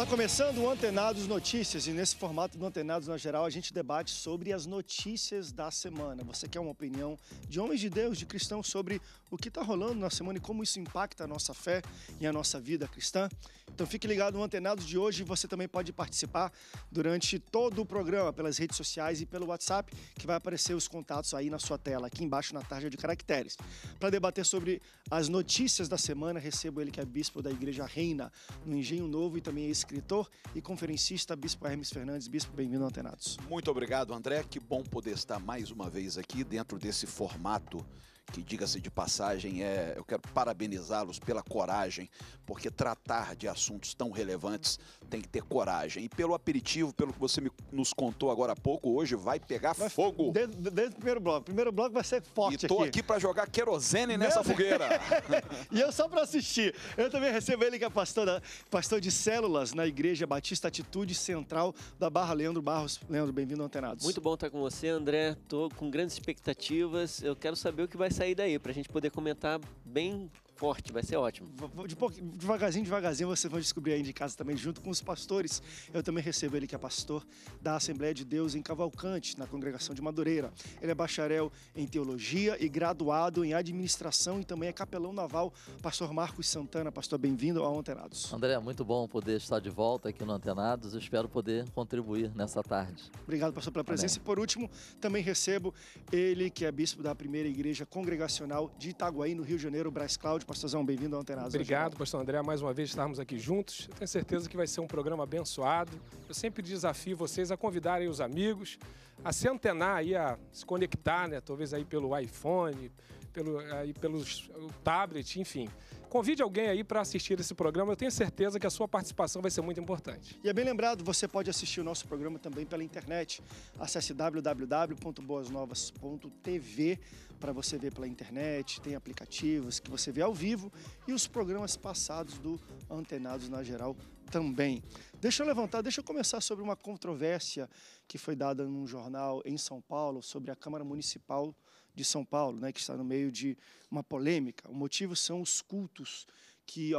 Está começando o Antenados Notícias e nesse formato do Antenados na geral a gente debate sobre as notícias da semana. Você quer uma opinião de homens de Deus, de cristãos sobre o que está rolando na semana e como isso impacta a nossa fé e a nossa vida cristã? Então fique ligado no Antenados de hoje. e Você também pode participar durante todo o programa pelas redes sociais e pelo WhatsApp que vai aparecer os contatos aí na sua tela, aqui embaixo na tarja de caracteres. Para debater sobre as notícias da semana recebo ele que é bispo da Igreja Reina no Engenho Novo e também é escritor e conferencista Bispo Hermes Fernandes. Bispo, bem-vindo ao Antenados. Muito obrigado, André. Que bom poder estar mais uma vez aqui dentro desse formato que diga-se de passagem, é, eu quero parabenizá-los pela coragem, porque tratar de assuntos tão relevantes tem que ter coragem. E pelo aperitivo, pelo que você me, nos contou agora há pouco, hoje vai pegar vai, fogo. Desde, o primeiro bloco. O primeiro bloco vai ser forte. E tô aqui, aqui para jogar querosene nessa fogueira. e eu só para assistir. Eu também recebo ele que é pastor, da, pastor de células na Igreja Batista Atitude Central da Barra Leandro Barros. Leandro, bem-vindo ao Antenados. Muito bom estar com você, André. Estou com grandes expectativas. Eu quero saber o que vai ser sair daí, para a gente poder comentar bem forte, vai ser ótimo. De devagarzinho, devagarzinho, vocês vão descobrir aí de casa também, junto com os pastores. Eu também recebo ele, que é pastor da Assembleia de Deus em Cavalcante, na congregação de Madureira. Ele é bacharel em teologia e graduado em administração e também é capelão naval. Pastor Marcos Santana, pastor, bem-vindo ao Antenados. André, muito bom poder estar de volta aqui no Antenados. espero poder contribuir nessa tarde. Obrigado, pastor, pela presença. Amém. E por último, também recebo ele, que é bispo da primeira igreja congregacional de Itaguaí, no Rio de Janeiro, Brás Cláudio. Pastorzão, bem-vindo ao Antenados. Obrigado, pastor André, mais uma vez estarmos aqui juntos. Eu tenho certeza que vai ser um programa abençoado. Eu sempre desafio vocês a convidarem os amigos, a se antenar aí, a se conectar, né? Talvez aí pelo iPhone, pelo, aí pelos tablet, enfim. Convide alguém aí para assistir esse programa. Eu tenho certeza que a sua participação vai ser muito importante. E é bem lembrado, você pode assistir o nosso programa também pela internet. Acesse www.boasnovas.tv para você ver pela internet. Tem aplicativos que você vê ao vivo e os programas passados do Antenados na Geral também. Deixa eu levantar, deixa eu começar sobre uma controvérsia que foi dada num jornal em São Paulo sobre a Câmara Municipal de São Paulo, né, que está no meio de uma polêmica. O motivo são os cultos que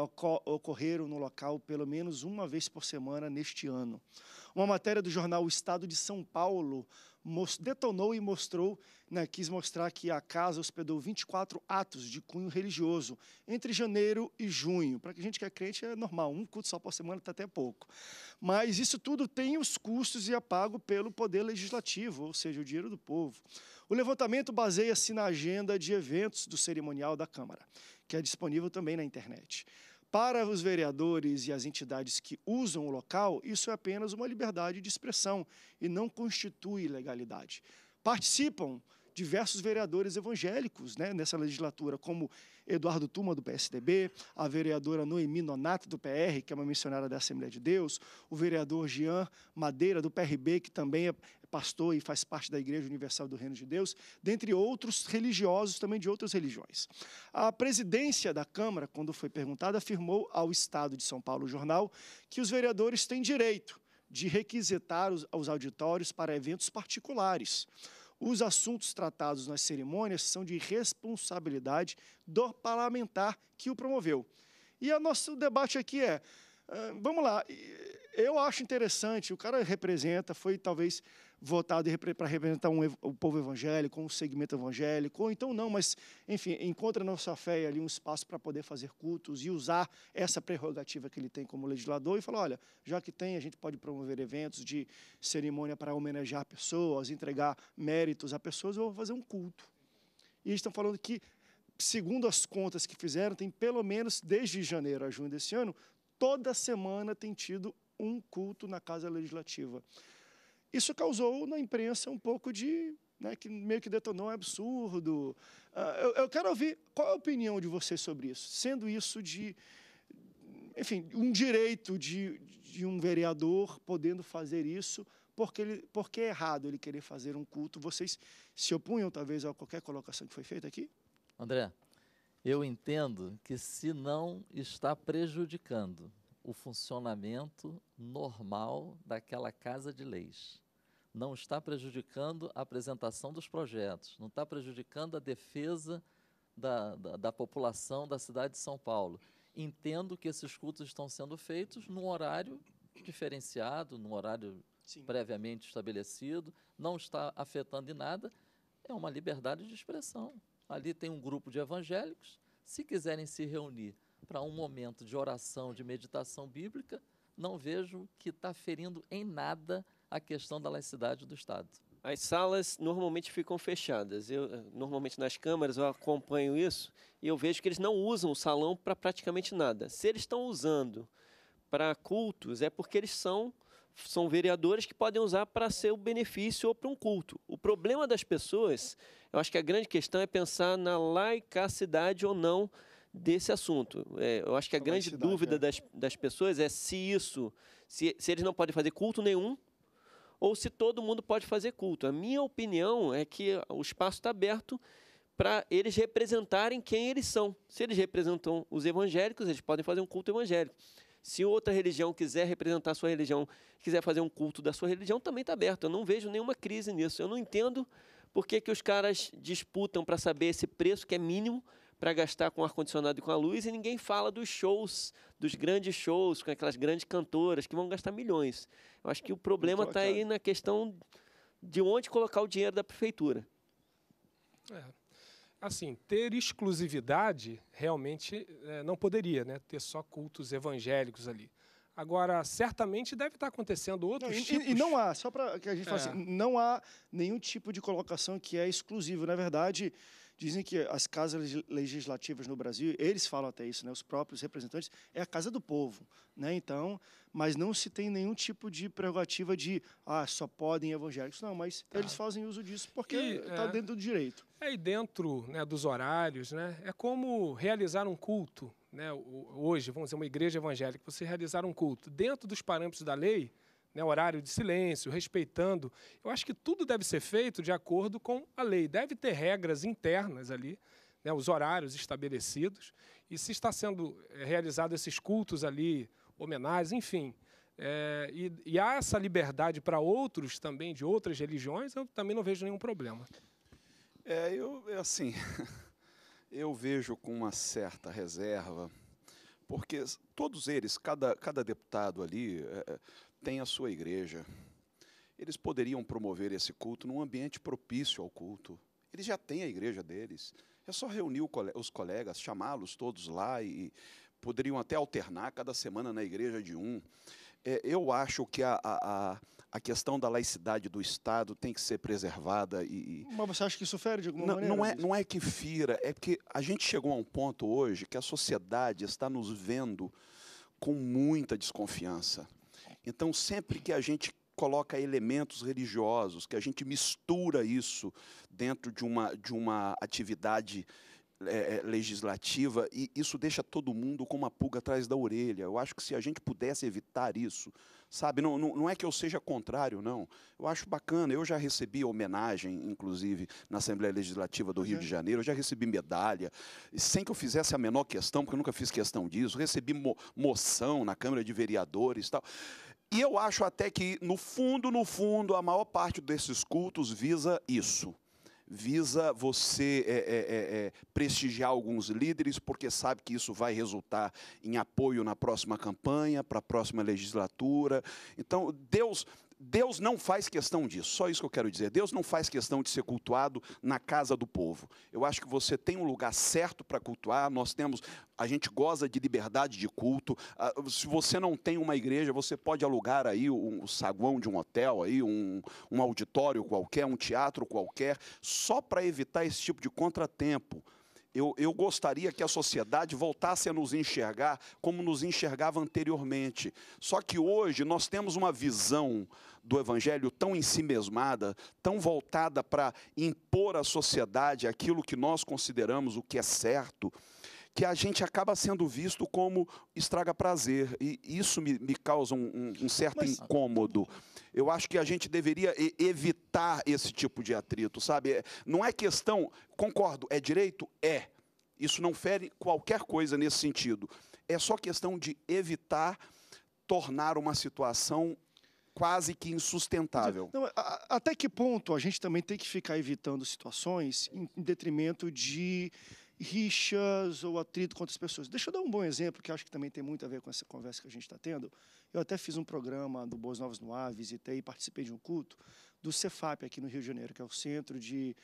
ocorreram no local pelo menos uma vez por semana neste ano. Uma matéria do jornal O Estado de São Paulo detonou e mostrou, né, quis mostrar que a casa hospedou 24 atos de cunho religioso entre janeiro e junho. Para a gente que é crente é normal, um culto só por semana está até pouco. Mas isso tudo tem os custos e é pago pelo poder legislativo, ou seja, o dinheiro do povo. O levantamento baseia-se na agenda de eventos do cerimonial da Câmara, que é disponível também na internet. Para os vereadores e as entidades que usam o local, isso é apenas uma liberdade de expressão e não constitui legalidade. Participam diversos vereadores evangélicos né, nessa legislatura, como Eduardo Tuma, do PSDB, a vereadora Noemi Nonato, do PR, que é uma missionária da Assembleia de Deus, o vereador Jean Madeira, do PRB, que também é pastor e faz parte da Igreja Universal do Reino de Deus, dentre outros religiosos também de outras religiões. A presidência da Câmara, quando foi perguntada, afirmou ao Estado de São Paulo, jornal, que os vereadores têm direito de requisitar os auditórios para eventos particulares. Os assuntos tratados nas cerimônias são de responsabilidade do parlamentar que o promoveu. E o nosso debate aqui é: ah, vamos lá, eu acho interessante, o cara representa, foi talvez votado para representar um, o povo evangélico, um segmento evangélico, ou então não, mas, enfim, encontra na sua fé ali um espaço para poder fazer cultos e usar essa prerrogativa que ele tem como legislador e falar, olha, já que tem, a gente pode promover eventos de cerimônia para homenagear pessoas, entregar méritos a pessoas, eu vou fazer um culto. E estão falando que, segundo as contas que fizeram, tem pelo menos desde janeiro a junho desse ano, toda semana tem tido um culto na Casa Legislativa. Isso causou na imprensa um pouco de. Né, que meio que detonou, é absurdo. Uh, eu, eu quero ouvir qual é a opinião de vocês sobre isso, sendo isso de enfim, um direito de, de um vereador podendo fazer isso, porque, ele, porque é errado ele querer fazer um culto. Vocês se opunham, talvez, a qualquer colocação que foi feita aqui? André, eu entendo que se não está prejudicando o funcionamento normal daquela casa de leis. Não está prejudicando a apresentação dos projetos, não está prejudicando a defesa da, da, da população da cidade de São Paulo. Entendo que esses cultos estão sendo feitos num horário diferenciado, num horário Sim. previamente estabelecido, não está afetando em nada, é uma liberdade de expressão. Ali tem um grupo de evangélicos, se quiserem se reunir para um momento de oração, de meditação bíblica, não vejo que está ferindo em nada a questão da laicidade do Estado. As salas normalmente ficam fechadas. Eu eh, normalmente nas câmaras eu acompanho isso e eu vejo que eles não usam o salão para praticamente nada. Se eles estão usando para cultos é porque eles são são vereadores que podem usar para seu benefício ou para um culto. O problema das pessoas, eu acho que a grande questão é pensar na laicacidade ou não desse assunto. É, eu acho que a grande cidade, dúvida é. das, das pessoas é se isso, se, se eles não podem fazer culto nenhum ou se todo mundo pode fazer culto. A minha opinião é que o espaço está aberto para eles representarem quem eles são. Se eles representam os evangélicos, eles podem fazer um culto evangélico. Se outra religião quiser representar a sua religião, quiser fazer um culto da sua religião, também está aberto. Eu não vejo nenhuma crise nisso. Eu não entendo por que, que os caras disputam para saber esse preço que é mínimo para gastar com ar-condicionado e com a luz, e ninguém fala dos shows, dos grandes shows, com aquelas grandes cantoras que vão gastar milhões. Eu acho que o problema está aí na questão de onde colocar o dinheiro da prefeitura. É. Assim, ter exclusividade realmente é, não poderia, né? Ter só cultos evangélicos ali. Agora, certamente deve estar tá acontecendo outros não, e, tipos. E, não há, só para que a gente é. fale assim, não há nenhum tipo de colocação que é exclusivo. Na verdade, Dizem que as casas legislativas no Brasil, eles falam até isso, né? os próprios representantes, é a casa do povo. Né? Então, mas não se tem nenhum tipo de prerrogativa de ah, só podem evangélicos. Não, mas tá. eles fazem uso disso porque está é, dentro do direito. É, e dentro né, dos horários, né, é como realizar um culto. Né, hoje, vamos dizer, uma igreja evangélica, você realizar um culto dentro dos parâmetros da lei, né, horário de silêncio, respeitando. Eu acho que tudo deve ser feito de acordo com a lei. Deve ter regras internas ali, né, os horários estabelecidos. E se está sendo eh, realizado esses cultos ali, homenagens, enfim. É, e, e há essa liberdade para outros também, de outras religiões, eu também não vejo nenhum problema. É, eu, é assim, eu vejo com uma certa reserva, porque todos eles, cada, cada deputado ali, é, tem a sua igreja. Eles poderiam promover esse culto num ambiente propício ao culto. Eles já têm a igreja deles. É só reunir os colegas, chamá-los todos lá e poderiam até alternar cada semana na igreja de um. É, eu acho que a, a, a, questão da laicidade do Estado tem que ser preservada. E, Mas você acha que isso fere de alguma não, maneira? Não é, não é que fira, é porque a gente chegou a um ponto hoje que a sociedade está nos vendo com muita desconfiança. Então, sempre que a gente coloca elementos religiosos, que a gente mistura isso dentro de uma, de uma atividade é, é, legislativa, e isso deixa todo mundo com uma pulga atrás da orelha. Eu acho que se a gente pudesse evitar isso, sabe? Não, não, não, é que eu seja contrário, não. Eu acho bacana. Eu já recebi homenagem, inclusive, na Assembleia Legislativa do Rio uhum. de Janeiro. Eu já recebi medalha, sem que eu fizesse a menor questão, porque eu nunca fiz questão disso. Recebi mo moção na Câmara de Vereadores e tal. E eu acho até que, no fundo, no fundo, a maior parte desses cultos visa isso. Visa você é, é, é, é prestigiar alguns líderes, porque sabe que isso vai resultar em apoio na próxima campanha, para a próxima legislatura. Então, Deus, Deus não faz questão disso, só isso que eu quero dizer. Deus não faz questão de ser cultuado na casa do povo. Eu acho que você tem um lugar certo para cultuar, nós temos, a gente goza de liberdade de culto. Ah, se você não tem uma igreja, você pode alugar aí um, um saguão de um hotel, aí um, um auditório qualquer, um teatro qualquer, só para evitar esse tipo de contratempo eu, eu gostaria que a sociedade voltasse a nos enxergar como nos enxergava anteriormente. Só que hoje nós temos uma visão do Evangelho tão ensimesmada, tão voltada para impor à sociedade aquilo que nós consideramos o que é certo, que a gente acaba sendo visto como estraga prazer. E isso me, me causa um, um certo Mas... incômodo. Eu acho que a gente deveria evitar esse tipo de atrito, sabe? É, não é questão, concordo, é direito? É. Isso não fere qualquer coisa nesse sentido. É só questão de evitar tornar uma situação quase que insustentável. Não, até que ponto a gente também tem que ficar evitando situações em, detrimento de rixas ou atrito contra as pessoas. Deixa eu dar um bom exemplo, que acho que também tem muito a ver com essa conversa que a gente está tendo. Eu até fiz um programa do Boas Novas no Ar, visitei e participei de um culto do Cefap aqui no Rio de Janeiro, que é o Centro de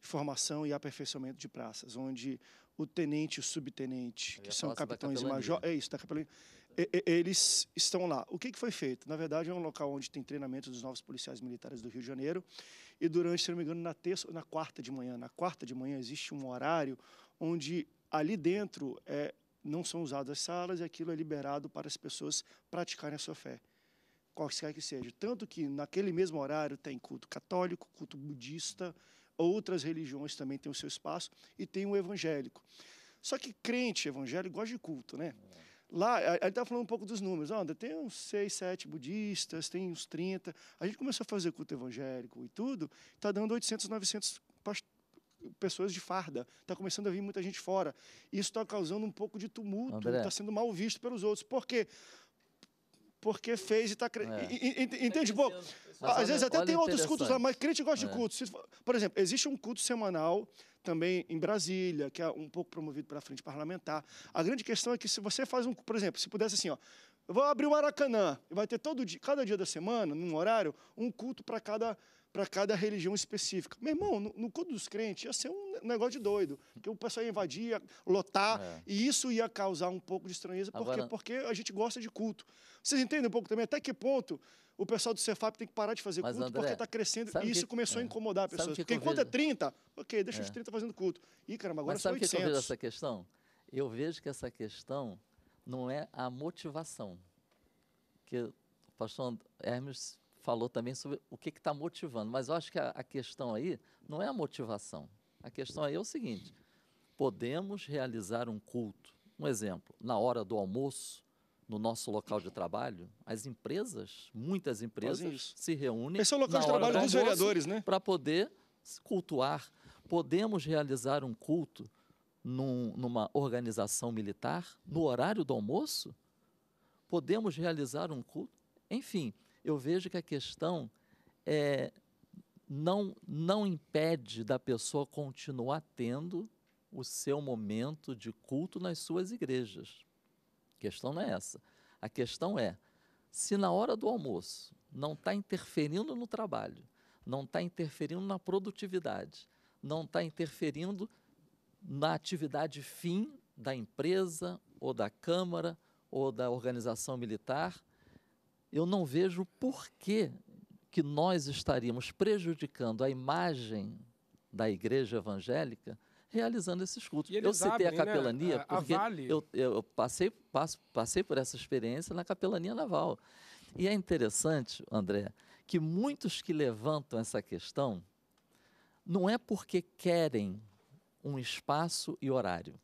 Formação e Aperfeiçoamento de Praças, onde o tenente e o subtenente, que é são capitães e major, é isso, da capelania, eles estão lá. O que foi feito? Na verdade, é um local onde tem treinamento dos novos policiais militares do Rio de Janeiro. E durante, se não me engano, na terça na quarta de manhã, na quarta de manhã existe um horário onde ali dentro é, não são usadas salas e aquilo é liberado para as pessoas praticarem a sua fé, qualquer que seja. Tanto que naquele mesmo horário tem culto católico, culto budista, outras religiões também têm o seu espaço e tem o evangélico. Só que crente evangélico gosta de culto, né? Lá, ele estava tá falando um pouco dos números. Ó, ah, tem uns 6, 7 budistas, tem uns 30. A gente começou a fazer culto evangélico e tudo, está dando 800, 900 pessoas de farda, está começando a vir muita gente fora. Isso está causando um pouco de tumulto, está sendo mal visto pelos outros. Por quê? Porque fez e está É. Entende? Bom, às vezes até tem outros cultos lá, mas crente gosta é. de cultos. Por exemplo, existe um culto semanal também em Brasília, que é um pouco promovido pela frente parlamentar. A grande questão é que se você faz um, por exemplo, se pudesse assim, ó, eu vou abrir o Maracanã, vai ter todo dia, cada dia da semana, num horário, um culto para cada para cada religião específica. Meu irmão, no, no culto dos crentes ia ser um negócio de doido, porque o pessoal ia invadir, ia lotar, é. e isso ia causar um pouco de estranheza, Agora... porque, porque a gente gosta de culto. Vocês entendem um pouco também até que ponto o pessoal do Cefap tem que parar de fazer Mas, culto André, porque está crescendo e isso que, começou é. a incomodar pessoas. Porque enquanto é 30, ok, deixa é. os 30 fazendo culto. Ih, caramba, agora Mas sabe são 800. Que eu essa questão? Eu vejo que essa questão não é a motivação. Que o pastor Hermes falou também sobre o que está motivando. Mas eu acho que a, a, questão aí não é a motivação. A questão aí é o seguinte: podemos realizar um culto, um exemplo, na hora do almoço, no nosso local de trabalho, as empresas, muitas empresas, se reúnem. Esse é o local de trabalho do dos vereadores, né? Para poder cultuar. Podemos realizar um culto num, numa organização militar, no horário do almoço? Podemos realizar um culto? Enfim, eu vejo que a questão é, não, não impede da pessoa continuar tendo o seu momento de culto nas suas igrejas. A questão não é essa. A questão é, se na hora do almoço não está interferindo no trabalho, não está interferindo na produtividade, não está interferindo na atividade fim da empresa ou da Câmara ou da organização militar, eu não vejo por que, que nós estaríamos prejudicando a imagem da igreja evangélica realizando esses cultos. Eu citei abrem, a né, capelania né? a, a porque vale. eu, eu passei, passo, passei por essa experiência na capelania naval. E é interessante, André, que muitos que levantam essa questão não é porque querem um espaço e horário.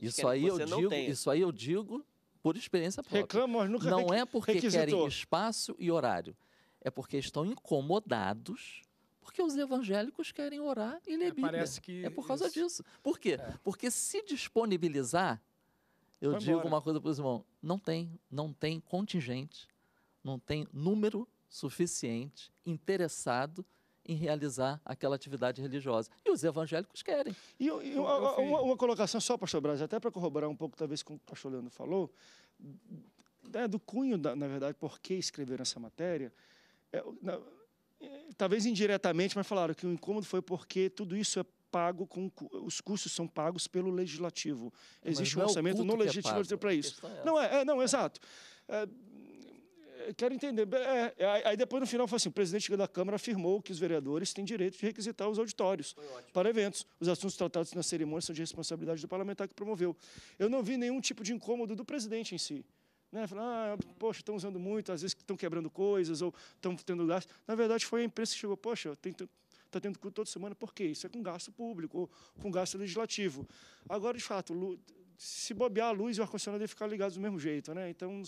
isso aí, eu digo, isso aí eu digo por experiência própria. Reclamam, mas nunca Não é porque requisitou. querem espaço e horário. É porque estão incomodados porque os evangélicos querem orar e ler é, Bíblia. é por causa isso. disso. Por quê? É. Porque se disponibilizar, eu Foi digo embora. uma coisa para os irmãos, não tem, não tem contingente, não tem número suficiente interessado em realizar aquela atividade religiosa. E os evangélicos querem. E, e uma, uma, uma, colocação só, pastor Braz, até para corroborar um pouco, talvez, com o pastor Leandro falou, né, do cunho, da, na verdade, por que escreveram essa matéria. É, na, é, talvez indiretamente, mas falaram que o incômodo foi porque tudo isso é pago com os custos são pagos pelo legislativo. Existe um é orçamento é no legislativo para isso. É não é, é, não exato eh, quero entender. É, aí depois no final foi assim: o presidente da Câmara afirmou que os vereadores têm direito de requisitar os auditórios para eventos. Os assuntos tratados na cerimônia são de responsabilidade do parlamentar que promoveu. Eu não vi nenhum tipo de incômodo do presidente em si. Né? Falar, ah, poxa, estão usando muito, às vezes estão quebrando coisas ou estão tendo gasto. Na verdade, foi a imprensa que chegou, poxa, Está tendo culto toda semana, por quê? Isso é com gasto público, ou com gasto legislativo. Agora, de fato, se bobear a luz e o ar-condicionado ia ficar ligado do mesmo jeito. Né? Então,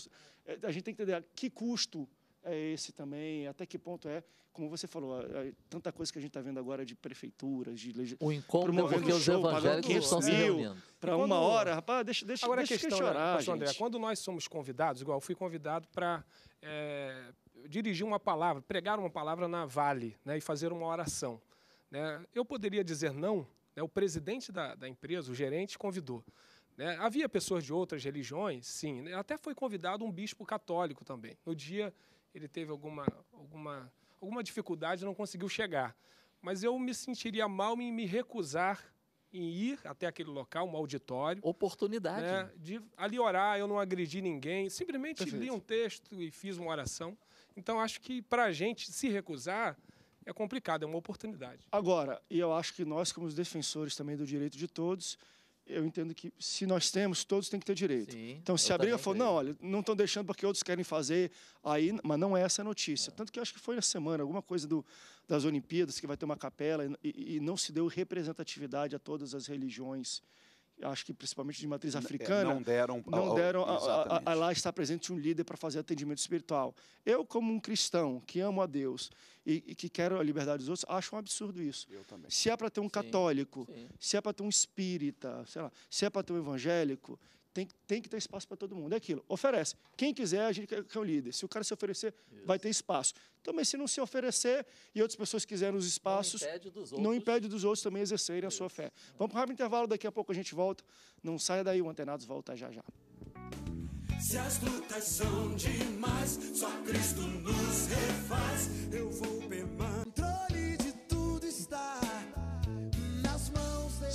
é, a gente tem que entender que custo é esse também, até que ponto é, como você falou, é, é tanta coisa que a gente está vendo agora de prefeituras, de legislação. O encontro é porque show, os evangélicos estão se né? reunindo. Para uma hora, rapaz, deixa, deixa, agora deixa a questão, chorar, né, gente. André, quando nós somos convidados, igual fui convidado para é, dirigir uma palavra, pregar uma palavra na Vale né, e fazer uma oração. Né? Eu poderia dizer não, né, o presidente da, da empresa, o gerente, convidou. Né? Havia pessoas de outras religiões, sim. Né? Até foi convidado um bispo católico também. No dia ele teve alguma, alguma, alguma dificuldade, não conseguiu chegar. Mas eu me sentiria mal em me recusar em ir até aquele local, um auditório. Oportunidade. Né? De ali orar, eu não agredi ninguém. Simplesmente Perfeito. li um texto e fiz uma oração. Então, acho que para a gente se recusar é complicado, é uma oportunidade. Agora, e eu acho que nós, como os defensores também do direito de todos, eu entendo que se nós temos, todos têm que ter direito. Sim, então, se a briga for, não, olha, não estão deixando porque outros querem fazer, aí, mas não é essa a notícia. É. Tanto que acho que foi na semana, alguma coisa do, das Olimpíadas, que vai ter uma capela e, e não se deu representatividade a todas as religiões acho que principalmente de matriz é, africana, não deram, não deram a, a, a, lá estar presente um líder para fazer atendimento espiritual. Eu, como um cristão que amo a Deus e, e que quero a liberdade dos outros, acho um absurdo isso. Eu também. Se é para ter um sim, católico, sim. se é para ter um espírita, sei lá, se é para ter um evangélico, tem, tem que ter espaço para todo mundo. É aquilo. Oferece. Quem quiser, a gente quer é o líder. Se o cara se oferecer, Isso. vai ter espaço. Também, então, se não se oferecer e outras pessoas quiserem os espaços, não impede dos outros, não impede dos outros também exercerem Isso. a sua fé. Vamos para o intervalo, daqui a pouco a gente volta. Não saia daí, o Antenados volta já já. Se as lutas são demais, só Cristo nos refaz. Eu vou permanecer.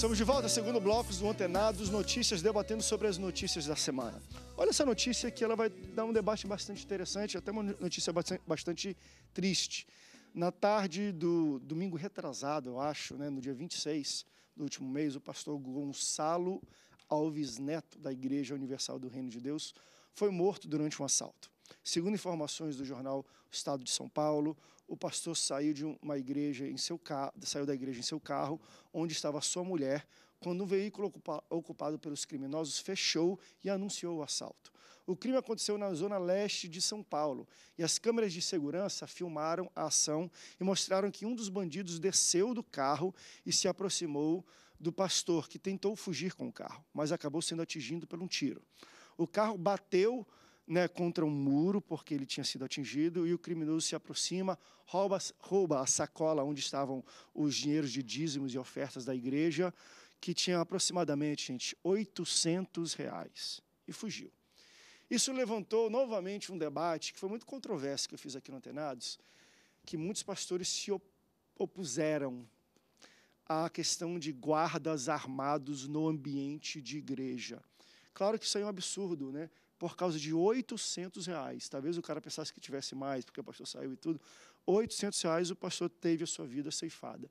Estamos de volta, segundo bloco do Antenados, notícias debatendo sobre as notícias da semana. Olha essa notícia que ela vai dar um debate bastante interessante, até uma notícia bastante triste. Na tarde do domingo retrasado, eu acho, né, no dia 26 do último mês, o pastor Gonçalo Alves Neto, da Igreja Universal do Reino de Deus, foi morto durante um assalto. Segundo informações do jornal Estado de São Paulo, o pastor saiu de uma igreja em seu carro, saiu da igreja em seu carro, onde estava sua mulher, quando um veículo ocupado pelos criminosos fechou e anunciou o assalto. O crime aconteceu na zona leste de São Paulo e as câmeras de segurança filmaram a ação e mostraram que um dos bandidos desceu do carro e se aproximou do pastor, que tentou fugir com o carro, mas acabou sendo atingido por um tiro. O carro bateu né, contra um muro, porque ele tinha sido atingido, e o criminoso se aproxima, rouba, rouba a sacola onde estavam os dinheiros de dízimos e ofertas da igreja, que tinha aproximadamente, gente, 800 reais, e fugiu. Isso levantou novamente um debate que foi muito controverso que eu fiz aqui no Antenados, que muitos pastores se opuseram à questão de guardas armados no ambiente de igreja. Claro que isso aí é um absurdo, né? por causa de 800 reais. Talvez o cara pensasse que tivesse mais, porque o pastor saiu e tudo. 800 reais o pastor teve a sua vida ceifada.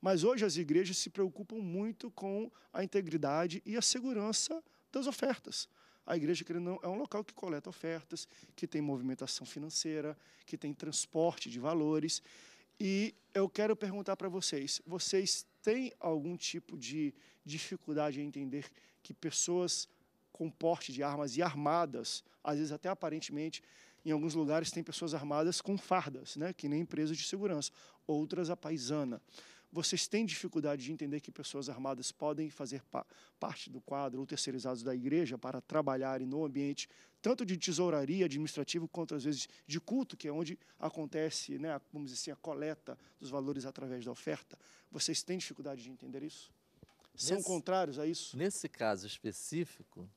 Mas hoje as igrejas se preocupam muito com a integridade e a segurança das ofertas. A igreja querendo não, é um local que coleta ofertas, que tem movimentação financeira, que tem transporte de valores. E eu quero perguntar para vocês: vocês têm algum tipo de dificuldade em entender que pessoas com porte de armas e armadas, às vezes até aparentemente, em alguns lugares tem pessoas armadas com fardas, né, que nem empresas de segurança, outras a paisana. Vocês têm dificuldade de entender que pessoas armadas podem fazer pa parte do quadro ou terceirizados da igreja para trabalharem no ambiente tanto de tesouraria administrativo quanto às vezes de culto, que é onde acontece, né, vamos dizer assim, a coleta dos valores através da oferta. Vocês têm dificuldade de entender isso? São nesse, contrários a isso? Nesse caso específico,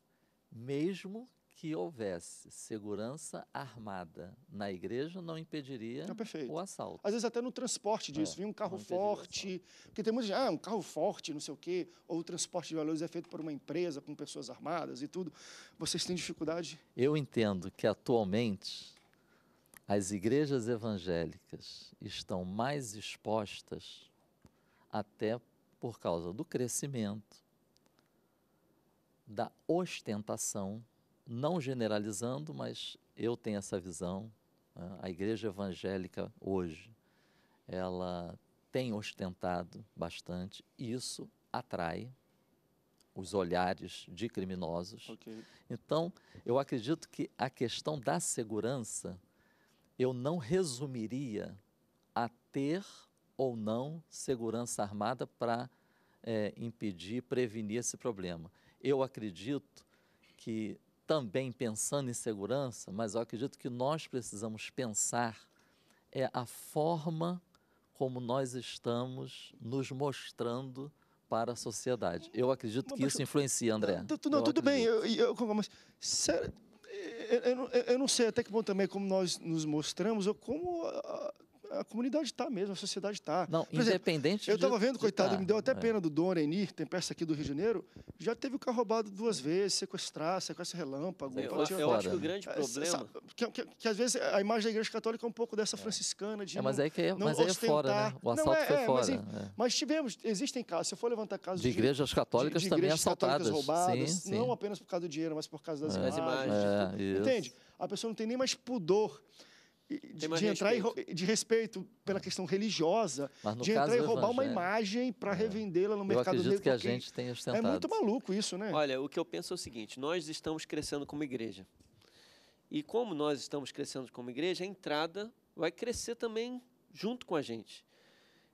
mesmo que houvesse segurança armada na igreja, não impediria é o assalto. Às vezes até no transporte disso, é, vinha um carro forte, porque tem muita gente, ah, um carro forte, não sei o quê, ou o transporte de valores é feito por uma empresa com pessoas armadas e tudo. Vocês têm dificuldade? Eu entendo que atualmente as igrejas evangélicas estão mais expostas até por causa do crescimento, da ostentação, não generalizando, mas eu tenho essa visão. Né? A igreja evangélica hoje, ela tem ostentado bastante, e isso atrai os olhares de criminosos. Okay. Então, eu acredito que a questão da segurança eu não resumiria a ter ou não segurança armada para é, eh, impedir, prevenir esse problema eu acredito que também pensando em segurança, mas eu acredito que nós precisamos pensar é a forma como nós estamos nos mostrando para a sociedade. Eu acredito mas, que isso influencia, André. Não, não tudo acredito. bem, eu, eu, mas sério, eu, eu, não sei até que ponto também como nós nos mostramos ou como a comunidade está mesmo, a sociedade está. Não, Por independente. Exemplo, eu estava vendo, coitado, tá, me deu até é. pena do Dona Enir, tem peça aqui do Rio de Janeiro, já teve o carro roubado duas vezes, sequestrar, sequestro relâmpago. Eu, eu, eu acho que o grande é, problema. Que, que, que, às vezes a imagem da igreja católica é um pouco dessa é. franciscana de. É, mas aí é que é, mas aí é fora, né? O assalto não, é, foi fora. É, mas, mas, tivemos, existem casos, se eu for levantar casos. De, igrejas católicas de, de igrejas também católicas assaltadas. Roubadas, sim, sim. Não apenas por causa do dinheiro, mas por causa das imagens. Entende? A pessoa não tem nem mais pudor de, de entrar respeito. E, de respeito pela questão religiosa, de entrar e roubar uma imagem para é. revendê-la no eu mercado negro. que a gente tem É muito maluco isso, né? Olha, o que eu penso é o seguinte, nós estamos crescendo como igreja. E como nós estamos crescendo como igreja, a entrada vai crescer também junto com a gente.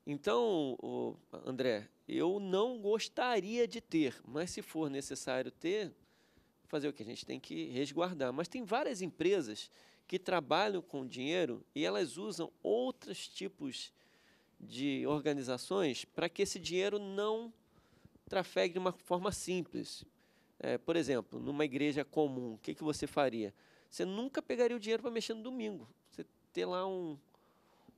Então, André, eu não gostaria de ter, mas se for necessário ter, fazer o que a gente tem que resguardar. Mas tem várias empresas que trabalham com dinheiro e elas usam outros tipos de organizações para que esse dinheiro não trafegue de uma forma simples. É, por exemplo, numa igreja comum, o que, que você faria? Você nunca pegaria o dinheiro para mexer no domingo. Você tem lá um,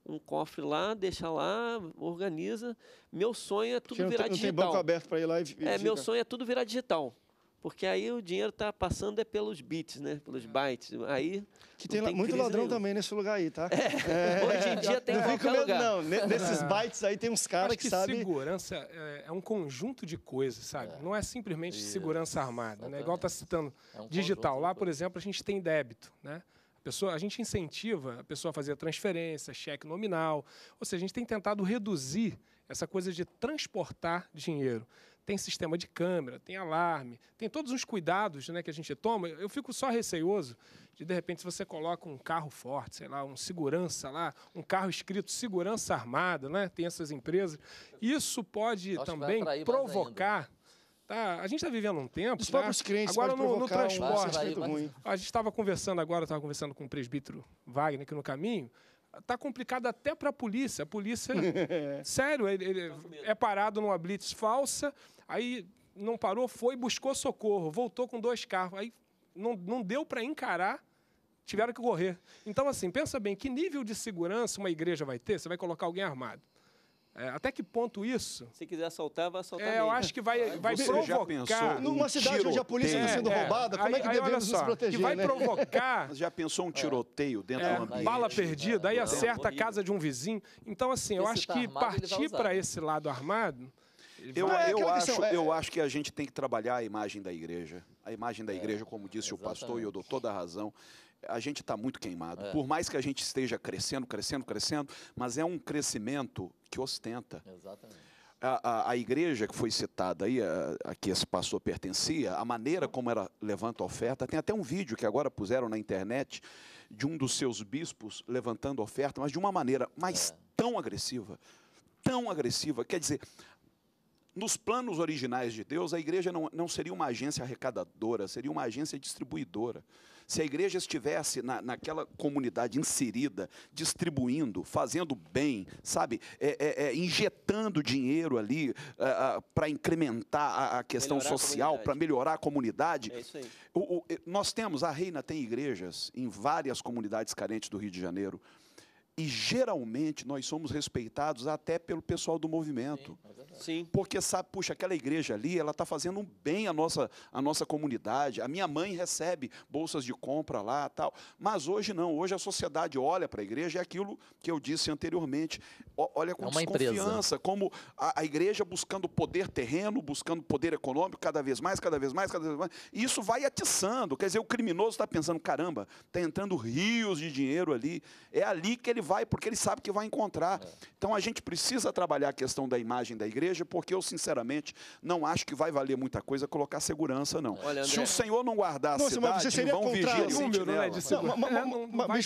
um cofre lá, deixa lá, organiza. Meu sonho é tudo não virar não digital. Não tem banco aberto para ir lá e, é, e É, fica. meu sonho é tudo virar digital porque aí o dinheiro está passando é pelos bits, né? Pelos é. bytes. Aí que tem, tem muito ladrão também nesse lugar aí, tá? É. É. Hoje em dia tem não qualquer lugar. Não, nesses é. bytes aí tem uns caras que, que sabem. Segurança é, é, um conjunto de coisas, sabe? Não é simplesmente Isso. segurança armada, né? Igual tá citando um digital. Lá, por exemplo, a gente tem débito, né? A pessoa, a gente incentiva a pessoa a fazer transferência, cheque nominal. Ou seja, a gente tem tentado reduzir essa coisa de transportar dinheiro tem sistema de câmera, tem alarme, tem todos os cuidados né, que a gente toma. Eu fico só receioso de, de repente, se você coloca um carro forte, sei lá, um segurança lá, um carro escrito segurança armada, né? Tem essas empresas. Isso pode Acho também provocar. Tá, a gente está vivendo um tempo. Os tá? próprios clientes Agora no, no transporte. Um... Vai, vai. A gente estava conversando agora, estava conversando com o presbítero Wagner aqui no caminho tá complicado até para a polícia. A polícia, sério, ele, ele tá é parado numa blitz falsa, aí não parou, foi, buscou socorro, voltou com dois carros. Aí não, não deu para encarar, tiveram que correr. Então, assim, pensa bem, que nível de segurança uma igreja vai ter? Você vai colocar alguém armado. É, até que ponto isso? Se quiser soltar, vai soltar. É, eu acho que vai, vai Você provocar. Já pensou numa cidade onde a polícia está sendo é, é, roubada, como é aí, é que devemos só, nos proteger? Que vai né? provocar. Mas já pensou um tiroteio dentro é, do ambiente? Bala perdida, aí acerta a casa de um vizinho. Então, assim, eu acho tá que armado, partir para esse lado armado. Eu, eu, acho, eu acho que a gente tem que trabalhar a imagem da igreja. A imagem da igreja, como disse o pastor, e eu dou toda a razão a gente está muito queimado. É. Por mais que a gente esteja crescendo, crescendo, crescendo, mas é um crescimento que ostenta. Exatamente. A, a, a, igreja que foi citada aí, a, a, que esse pastor pertencia, a maneira como ela levanta a oferta, tem até um vídeo que agora puseram na internet de um dos seus bispos levantando a oferta, mas de uma maneira mais é. tão agressiva, tão agressiva. Quer dizer, nos planos originais de Deus, a igreja não, não seria uma agência arrecadadora, seria uma agência distribuidora. Se a igreja estivesse na, naquela comunidade inserida, distribuindo, fazendo bem, sabe, é, é, é, injetando dinheiro ali é, é, para incrementar a, a questão melhorar social, para melhorar a comunidade. É o, o, nós temos, a Reina tem igrejas em várias comunidades carentes do Rio de Janeiro. E geralmente nós somos respeitados até pelo pessoal do movimento. Sim. É Porque sabe, puxa, aquela igreja ali, ela está fazendo um bem à nossa, à nossa comunidade. A minha mãe recebe bolsas de compra lá tal. Mas hoje não, hoje a sociedade olha para a igreja, é aquilo que eu disse anteriormente. olha é com é desconfiança, empresa. como a, a igreja buscando poder terreno, buscando poder econômico cada vez mais, cada vez mais, cada vez mais. E isso vai atiçando. Quer dizer, o criminoso está pensando, caramba, está entrando rios de dinheiro ali. É ali que ele vai porque ele sabe que vai encontrar. É. Então a gente precisa trabalhar a questão da imagem da igreja, porque eu, sinceramente, não acho que vai valer muita coisa colocar segurança, não. Olha, André, se o Senhor não guardar a cidade, você seria vão vigiar número, não é de segurança.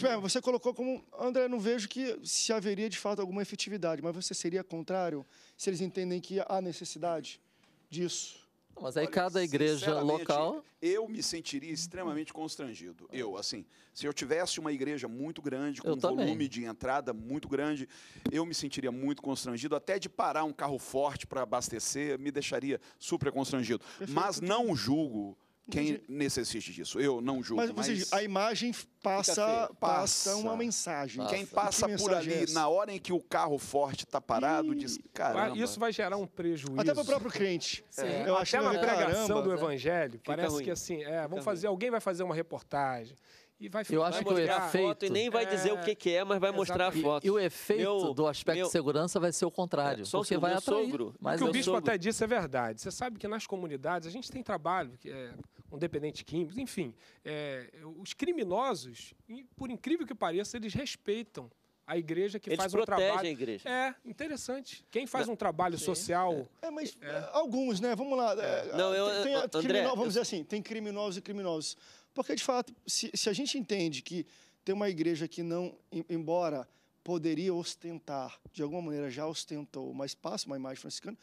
Não, você colocou como... André, não vejo que se haveria, de fato, alguma efetividade, mas você seria contrário se eles entendem que há necessidade disso? Mas aí Olha, cada igreja local. Eu me sentiria extremamente constrangido. Ah. Eu, assim, se eu tivesse uma igreja muito grande, com eu um também. volume de entrada muito grande, eu me sentiria muito constrangido. Até de parar um carro forte para abastecer, me deixaria super constrangido. Mas não julgo quem mas, necessite disso. Eu não julgo. Mas, mas... a imagem passa, passa, uma mensagem. Passa. Quem passa que por ali, é na hora em que o carro forte está parado, e... diz, caramba. Isso vai gerar um prejuízo. Até para o próprio crente. É. Eu Até acho pregação do evangelho, parece que assim, é, fazer, alguém vai fazer uma reportagem. E vai Eu acho que o efeito. e nem vai dizer é, o que, que, é, mas vai mostrar a foto. E, e o efeito meu, do aspecto meu, de segurança vai ser o contrário. É, só porque vai atrair. Sogro, mas o que o bispo sogro. até disse é verdade. Você sabe que nas comunidades a gente tem trabalho que é um dependente químico, enfim. É, os criminosos, por incrível que pareça, eles respeitam a igreja que Eles faz um trabalho. A igreja. É, interessante. Quem faz um trabalho Sim. social. É, é mas é. é. alguns, né? Vamos lá. É. é. Não, eu, tem, André, vamos eu... dizer assim, tem criminosos e criminosos. Porque, de fato, se, se, a gente entende que tem uma igreja que não, embora poderia ostentar, de alguma maneira já ostentou, mas passa uma imagem franciscana,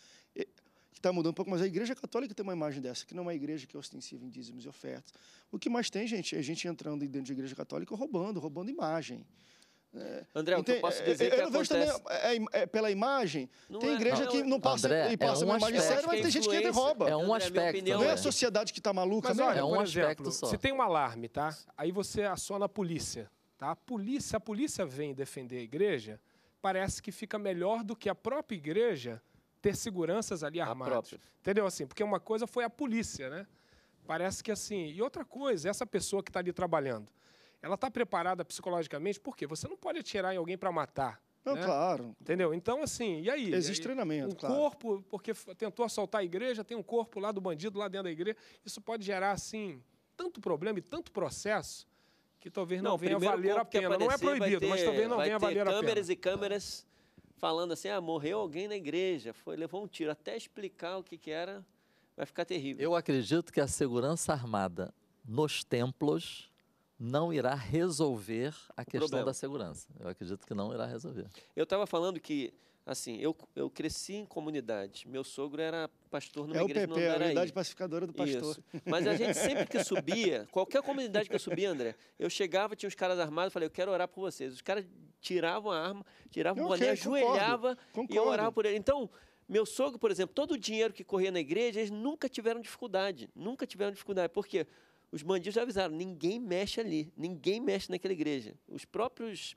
que está mudando um pouco, mas a Igreja Católica tem uma imagem dessa, que não é uma igreja que é ostensiva em dízimos e ofertas. O que mais tem, gente, é gente entrando dentro de Igreja Católica roubando, roubando imagem. É, André, o que eu posso é, dizer é, eu, eu não acontece... vejo também, é, é, é, pela imagem, não tem igreja não, que não passa, André, e passa um uma imagem séria, mas tem gente que rouba. É um André, aspecto. não é a sociedade que está maluca, mas, né? olha, é um por aspecto exemplo, só. Se tem um alarme, tá? Aí você aciona a polícia, tá? A polícia, a polícia vem defender a igreja, parece que fica melhor do que a própria igreja ter seguranças ali armadas, Entendeu? Assim, porque uma coisa foi a polícia, né? Parece que assim. E outra coisa, essa pessoa que está ali trabalhando, ela está preparada psicologicamente, porque você não pode atirar em alguém para matar. Não, né? claro. Entendeu? Então, assim, e aí? Existe e aí, treinamento, um claro. corpo, porque tentou assaltar a igreja, tem um corpo lá do bandido lá dentro da igreja. Isso pode gerar, assim, tanto problema e tanto processo que talvez não, não venha é valer a pena. Aparecer, não é proibido, ter, mas talvez não venha valer a pena. Câmeras e câmeras falando assim, ah, morreu alguém na igreja, foi, levou um tiro, até explicar o que, que era, vai ficar terrível. Eu acredito que a segurança armada nos templos não irá resolver a questão problema. da segurança. Eu acredito que não irá resolver. Eu estava falando que assim, eu, eu cresci em comunidade. Meu sogro era pastor numa é igreja PP, no Andaraí. É a unidade pacificadora do pastor. Isso. Mas a gente sempre que subia, qualquer comunidade que eu subia, André, eu chegava, tinha os caras armados, falei, eu quero orar por vocês. Os caras tiravam a arma, tiravam o boné, ajoelhava concordo. e eu orava por ele. Então, meu sogro, por exemplo, todo o dinheiro que corria na igreja, eles nunca tiveram dificuldade. Nunca tiveram dificuldade. Por quê? Os bandidos já avisaram, ninguém mexe ali, ninguém mexe naquela igreja. Os próprios,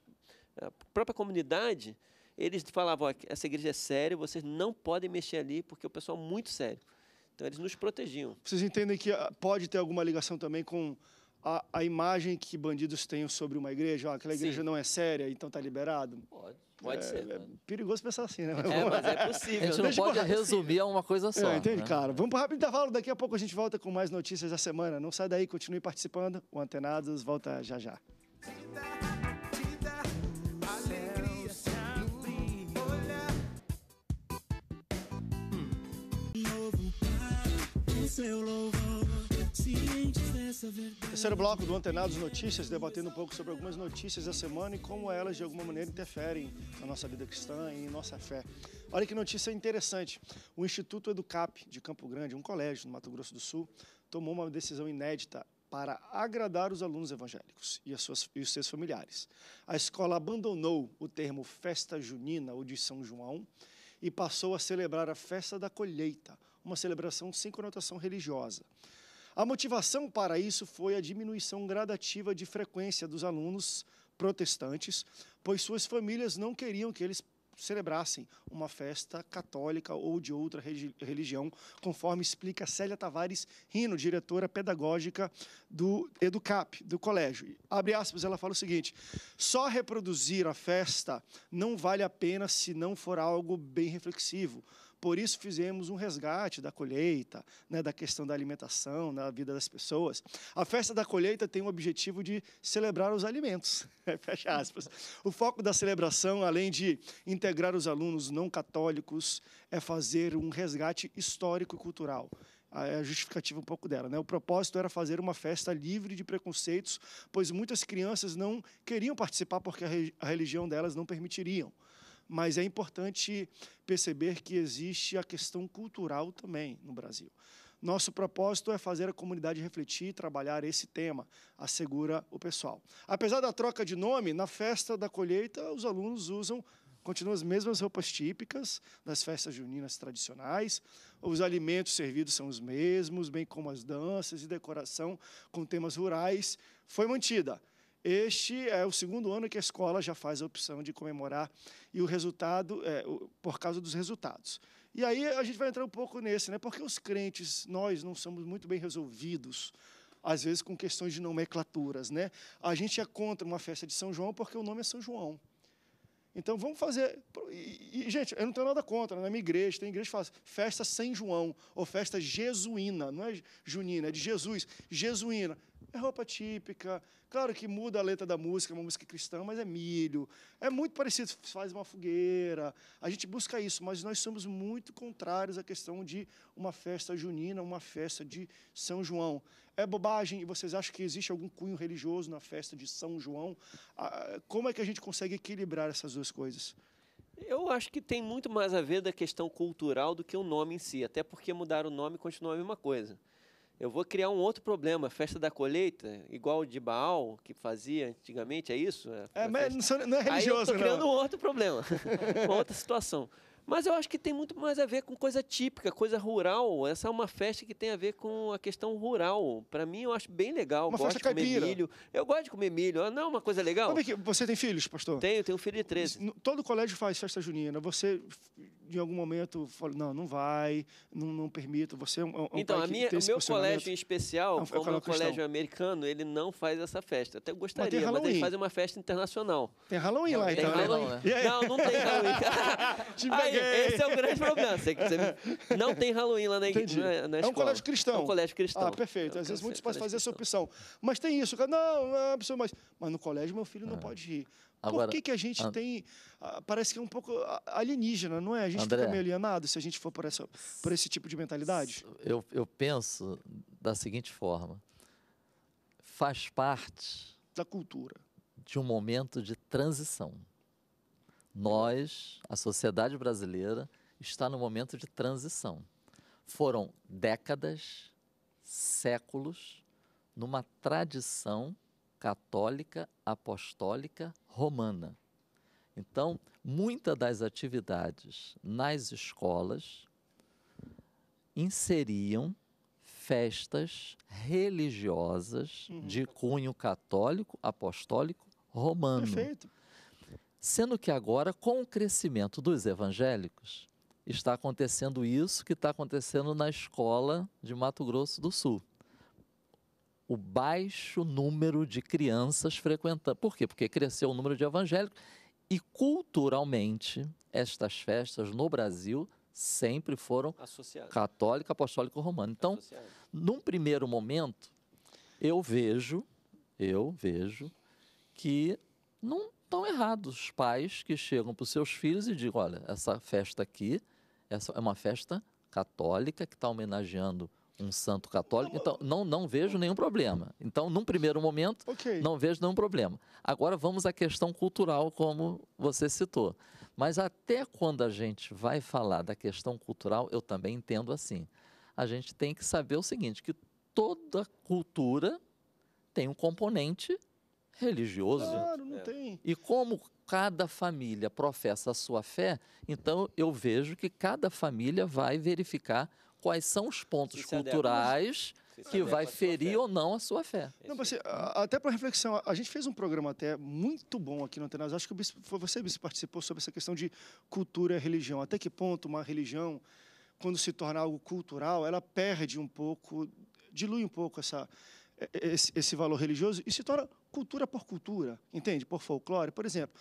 a própria comunidade eles falavam: essa igreja é séria, vocês não podem mexer ali, porque o pessoal é muito sério. Então eles nos protegiam. Vocês entendem que ah, pode ter alguma ligação também com a, a imagem que bandidos têm sobre uma igreja? Ah, aquela igreja Sim. não é séria, então tá liberado? Pode. Pode é, ser. É perigoso pensar assim, né? É, mas é possível. A gente né? não Deixa pode resumir a uma coisa só. É, entende, né? cara? Vamos para rápido intervalo. Daqui a pouco a gente volta com mais notícias da semana. Não sai daí, continue participando. O Antenados volta já já. seu louvor, Terceiro bloco do Antenados Notícias, debatendo um pouco sobre algumas notícias da semana e como elas, de alguma maneira, interferem na nossa vida cristã e em nossa fé. Olha que notícia interessante. O Instituto Educap de Campo Grande, um colégio no Mato Grosso do Sul, tomou uma decisão inédita para agradar os alunos evangélicos e, suas, e, os seus familiares. A escola abandonou o termo festa junina ou de São João e passou a celebrar a festa da colheita, uma celebração sem conotação religiosa. A motivação para isso foi a diminuição gradativa de frequência dos alunos protestantes, pois suas famílias não queriam que eles celebrassem uma festa católica ou de outra religião, conforme explica Célia Tavares Rino, diretora pedagógica do Educap, do colégio. Abre aspas, ela fala o seguinte: só reproduzir a festa não vale a pena se não for algo bem reflexivo por isso fizemos um resgate da colheita, né, da questão da alimentação na vida das pessoas. A festa da colheita tem o objetivo de celebrar os alimentos. Fecha aspas. O foco da celebração, além de integrar os alunos não católicos, é fazer um resgate histórico e cultural é a justificativa um pouco dela. Né? O propósito era fazer uma festa livre de preconceitos, pois muitas crianças não queriam participar porque a religião delas não permitiriam mas é importante perceber que existe a questão cultural também no Brasil. Nosso propósito é fazer a comunidade refletir e trabalhar esse tema, assegura o pessoal. Apesar da troca de nome, na festa da colheita, os alunos usam continuam as mesmas roupas típicas das festas juninas tradicionais, os alimentos servidos são os mesmos, bem como as danças e decoração com temas rurais foi mantida. Este é o segundo ano que a escola já faz a opção de comemorar e o resultado, é, por causa dos resultados. E aí a gente vai entrar um pouco nesse, né? Porque os crentes, nós não somos muito bem resolvidos, às vezes com questões de nomenclaturas, né? A gente é contra uma festa de São João porque o nome é São João. Então vamos fazer. E, e, gente, eu não tenho nada contra, né? na minha igreja, tem igreja que faz festa sem João, ou festa jesuína, não é junina, é de Jesus, jesuína. É roupa típica. Claro que muda a letra da música, é uma música cristã, mas é milho. É muito parecido, faz uma fogueira. A gente busca isso, mas nós somos muito contrários à questão de uma festa junina, uma festa de São João. É bobagem e vocês acham que existe algum cunho religioso na festa de São João? Ah, como é que a gente consegue equilibrar essas duas coisas? Eu acho que tem muito mais a ver da questão cultural do que o nome em si, até porque mudar o nome continua a mesma coisa. Eu vou criar um outro problema, festa da colheita, igual de Baal, que fazia antigamente, é isso? É, é mas não, não é religioso, Aí eu tô criando um outro problema, uma outra situação. Mas eu acho que tem muito mais a ver com coisa típica, coisa rural. Essa é uma festa que tem a ver com a questão rural. Para mim, eu acho bem legal. Uma gosto festa de comer caipira. milho. Eu gosto de comer milho. Ah, não é uma coisa legal? Como é que você tem filhos, pastor? Tenho, tenho um filho de 13. Todo colégio faz festa junina. Você de algum momento falou, não, não vai, não, não permito, você é um, é um Então, a minha, o meu colégio em especial, é um, como um colégio americano, ele não faz essa festa. até gostaria, mas, mas uma festa internacional. Tem Halloween não, lá, então, né? Halloween. Não, não tem Halloween. aí, esse é o grande problema. não tem Halloween lá na, Entendi. na, na escola. É um colégio cristão. É um colégio cristão. Ah, perfeito. É um Às vezes muitos pais fazem essa opção. Mas tem isso, cara, não, opção é mas, mas no colégio meu filho não é. pode ir. Agora, por que, que a gente tem. Ah, parece que é um pouco ah, alienígena, não é? A gente André, fica meio alienado se a gente for por, essa, por esse tipo de mentalidade? Eu, eu penso da seguinte forma: faz parte. Da cultura. De um momento de transição. Nós, a sociedade brasileira, está no momento de transição. Foram décadas, séculos, numa tradição católica apostólica romana. Então, muitas das atividades nas escolas inseriam festas religiosas uhum. de cunho católico, apostólico, romano. Perfeito. Sendo que agora, com o crescimento dos evangélicos, está acontecendo isso que está acontecendo na escola de Mato Grosso do Sul o baixo número de crianças frequentando. Por quê? Porque cresceu o número de evangélicos e culturalmente estas festas no Brasil sempre foram Associado. católica, apostólico romano. Então, Associado. num primeiro momento, eu vejo, eu vejo que não estão errados os pais que chegam para os seus filhos e digam, olha, essa festa aqui essa é uma festa católica que está homenageando um santo católico, então não, não vejo nenhum problema. Então, num primeiro momento, okay. não vejo nenhum problema. Agora vamos à questão cultural, como você citou. Mas até quando a gente vai falar da questão cultural, eu também entendo assim. A gente tem que saber o seguinte, que toda cultura tem um componente religioso. Claro, não é. tem. E como cada família professa a sua fé, então eu vejo que cada família vai verificar quais são os pontos é culturais é que vai ferir ou não a sua fé. Não, você, é. até para reflexão, a gente fez um programa até muito bom aqui no Antenas. Acho que você, bispo, participou sobre essa questão de cultura e religião. Até que ponto uma religião, quando se torna algo cultural, ela perde um pouco, dilui um pouco essa, esse, esse valor religioso e se torna cultura por cultura, entende? Por folclore, por exemplo.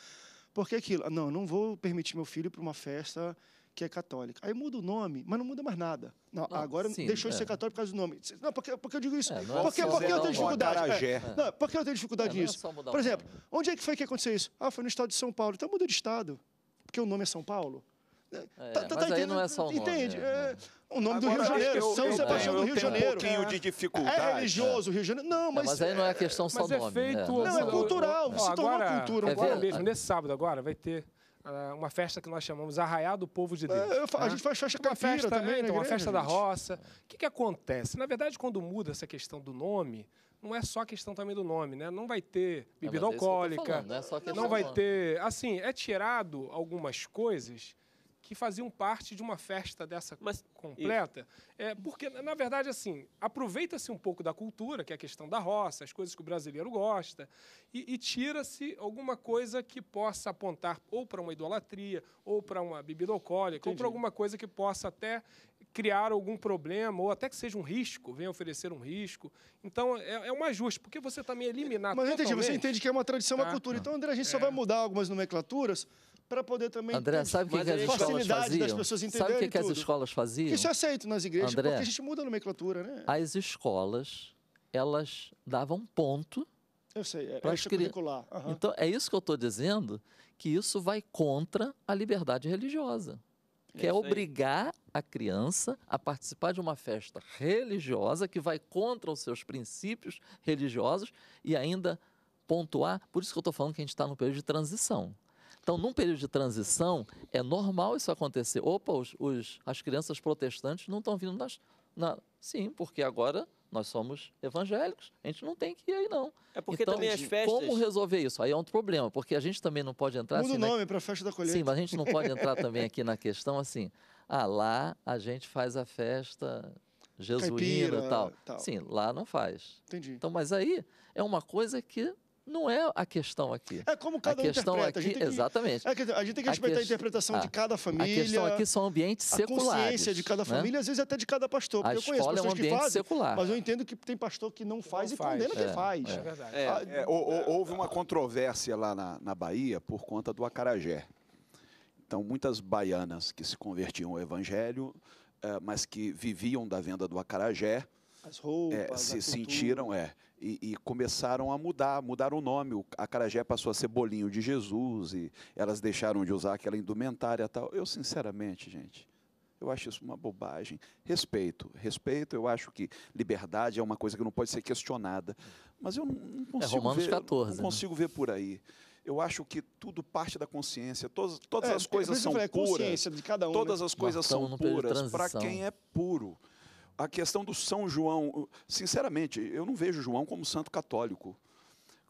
Porque aquilo, não, não vou permitir meu filho para uma festa que é católica. Aí muda o nome, mas não muda mais nada. Não, não, agora sim, deixou é. de ser é. católico por causa do nome. Não, porque, porque eu digo isso. É, é porque, é. porque eu tenho dificuldade. É, não, porque eu tenho dificuldade nisso. por exemplo, nome. onde é que foi que aconteceu isso? Ah, foi no estado de São Paulo. Então muda de estado, porque o nome é São Paulo. Né? É, tá, tá, mas tá, aí não é só o nome. Entende? É. O nome Agora, do Rio de Janeiro, eu, São eu, Sebastião eu, do Rio de Janeiro. um pouquinho de dificuldade. É religioso o Rio de Janeiro. Não, mas... mas aí não é questão só do nome. Não, assim, é cultural. se tornou cultura. Agora, agora mesmo, nesse sábado agora, vai ter ah, uma festa que nós chamamos Arraial do Povo de é, Deus. É, né? A gente faz festa uma festa também, é, então, igreja, uma festa gente. da roça. O que, que acontece? Na verdade, quando muda essa questão do nome, não é só a questão também do nome, né? Não vai ter bebida é, alcoólica, falando, é não, é não vai ter... Assim, é tirado algumas coisas que faziam parte de uma festa dessa Mas, completa. E... É, porque, na verdade, assim, aproveita-se um pouco da cultura, que é a questão da roça, as coisas que o brasileiro gosta, e, e tira-se alguma coisa que possa apontar ou para uma idolatria, ou para uma bebida alcoólica, Entendi. ou para alguma coisa que possa até criar algum problema, ou até que seja um risco, venha oferecer um risco. Então, é, é um ajuste, porque você também é eliminar Mas totalmente... entendi, você entende que é uma tradição, tá. uma cultura. Então, André, a gente é. só vai mudar algumas nomenclaturas para poder também André, sabe o que, que as escolas faziam? Das sabe o que, que as escolas faziam? Isso é aceito nas igrejas, André, porque a gente muda a nomenclatura, né? As escolas, elas davam ponto. Eu sei, é extracurricular. Cri... Uhum. Então, é isso que eu estou dizendo, que isso vai contra a liberdade religiosa. Que é, é obrigar a criança a participar de uma festa religiosa que vai contra os seus princípios religiosos e ainda pontuar. Por isso que eu estou falando que a gente está no período de transição. Então, num período de transição, é normal isso acontecer. Opa, os, os, as crianças protestantes não estão vindo nas. Na... Sim, porque agora nós somos evangélicos, a gente não tem que ir aí, não. É porque então, também as festas. Como resolver isso? Aí é um problema, porque a gente também não pode entrar. Muda assim, o né? nome para a festa da colheita. Sim, mas a gente não pode entrar também aqui na questão assim. Ah, lá a gente faz a festa jesuína e tal. tal. Sim, lá não faz. Entendi. Então, mas aí é uma coisa que não é a questão aqui. É como cada a questão um interpreta. Aqui, a que, exatamente. É a gente tem que respeitar a, que, ah, a interpretação a, de cada família. A questão aqui são ambientes seculares. A consciência de cada né? família, né? às vezes até de cada pastor. Porque a eu conheço pessoas é um que fazem, secular. mas eu entendo que tem pastor que não faz não e faz. condena quem é, faz. É, é verdade. Ah, houve uma controvérsia lá na, na Bahia por conta do acarajé. Então, muitas baianas que se convertiam ao evangelho, eh, mas que viviam da venda do acarajé, Roupas, é, se cultura. sentiram é e, e, começaram a mudar, mudaram o nome. O acarajé passou a ser bolinho de Jesus e elas deixaram de usar aquela indumentária tal. Eu sinceramente, gente, eu acho isso uma bobagem. Respeito, respeito. Eu acho que liberdade é uma coisa que não pode ser questionada, mas eu não, não é, consigo é, Romanos ver, 14, não né? consigo ver por aí. Eu acho que tudo parte da consciência. Todas, todas é, as coisas são é puras. Consciência de cada um, todas né? as coisas são puras para quem é puro a questão do São João, sinceramente, eu não vejo João como santo católico.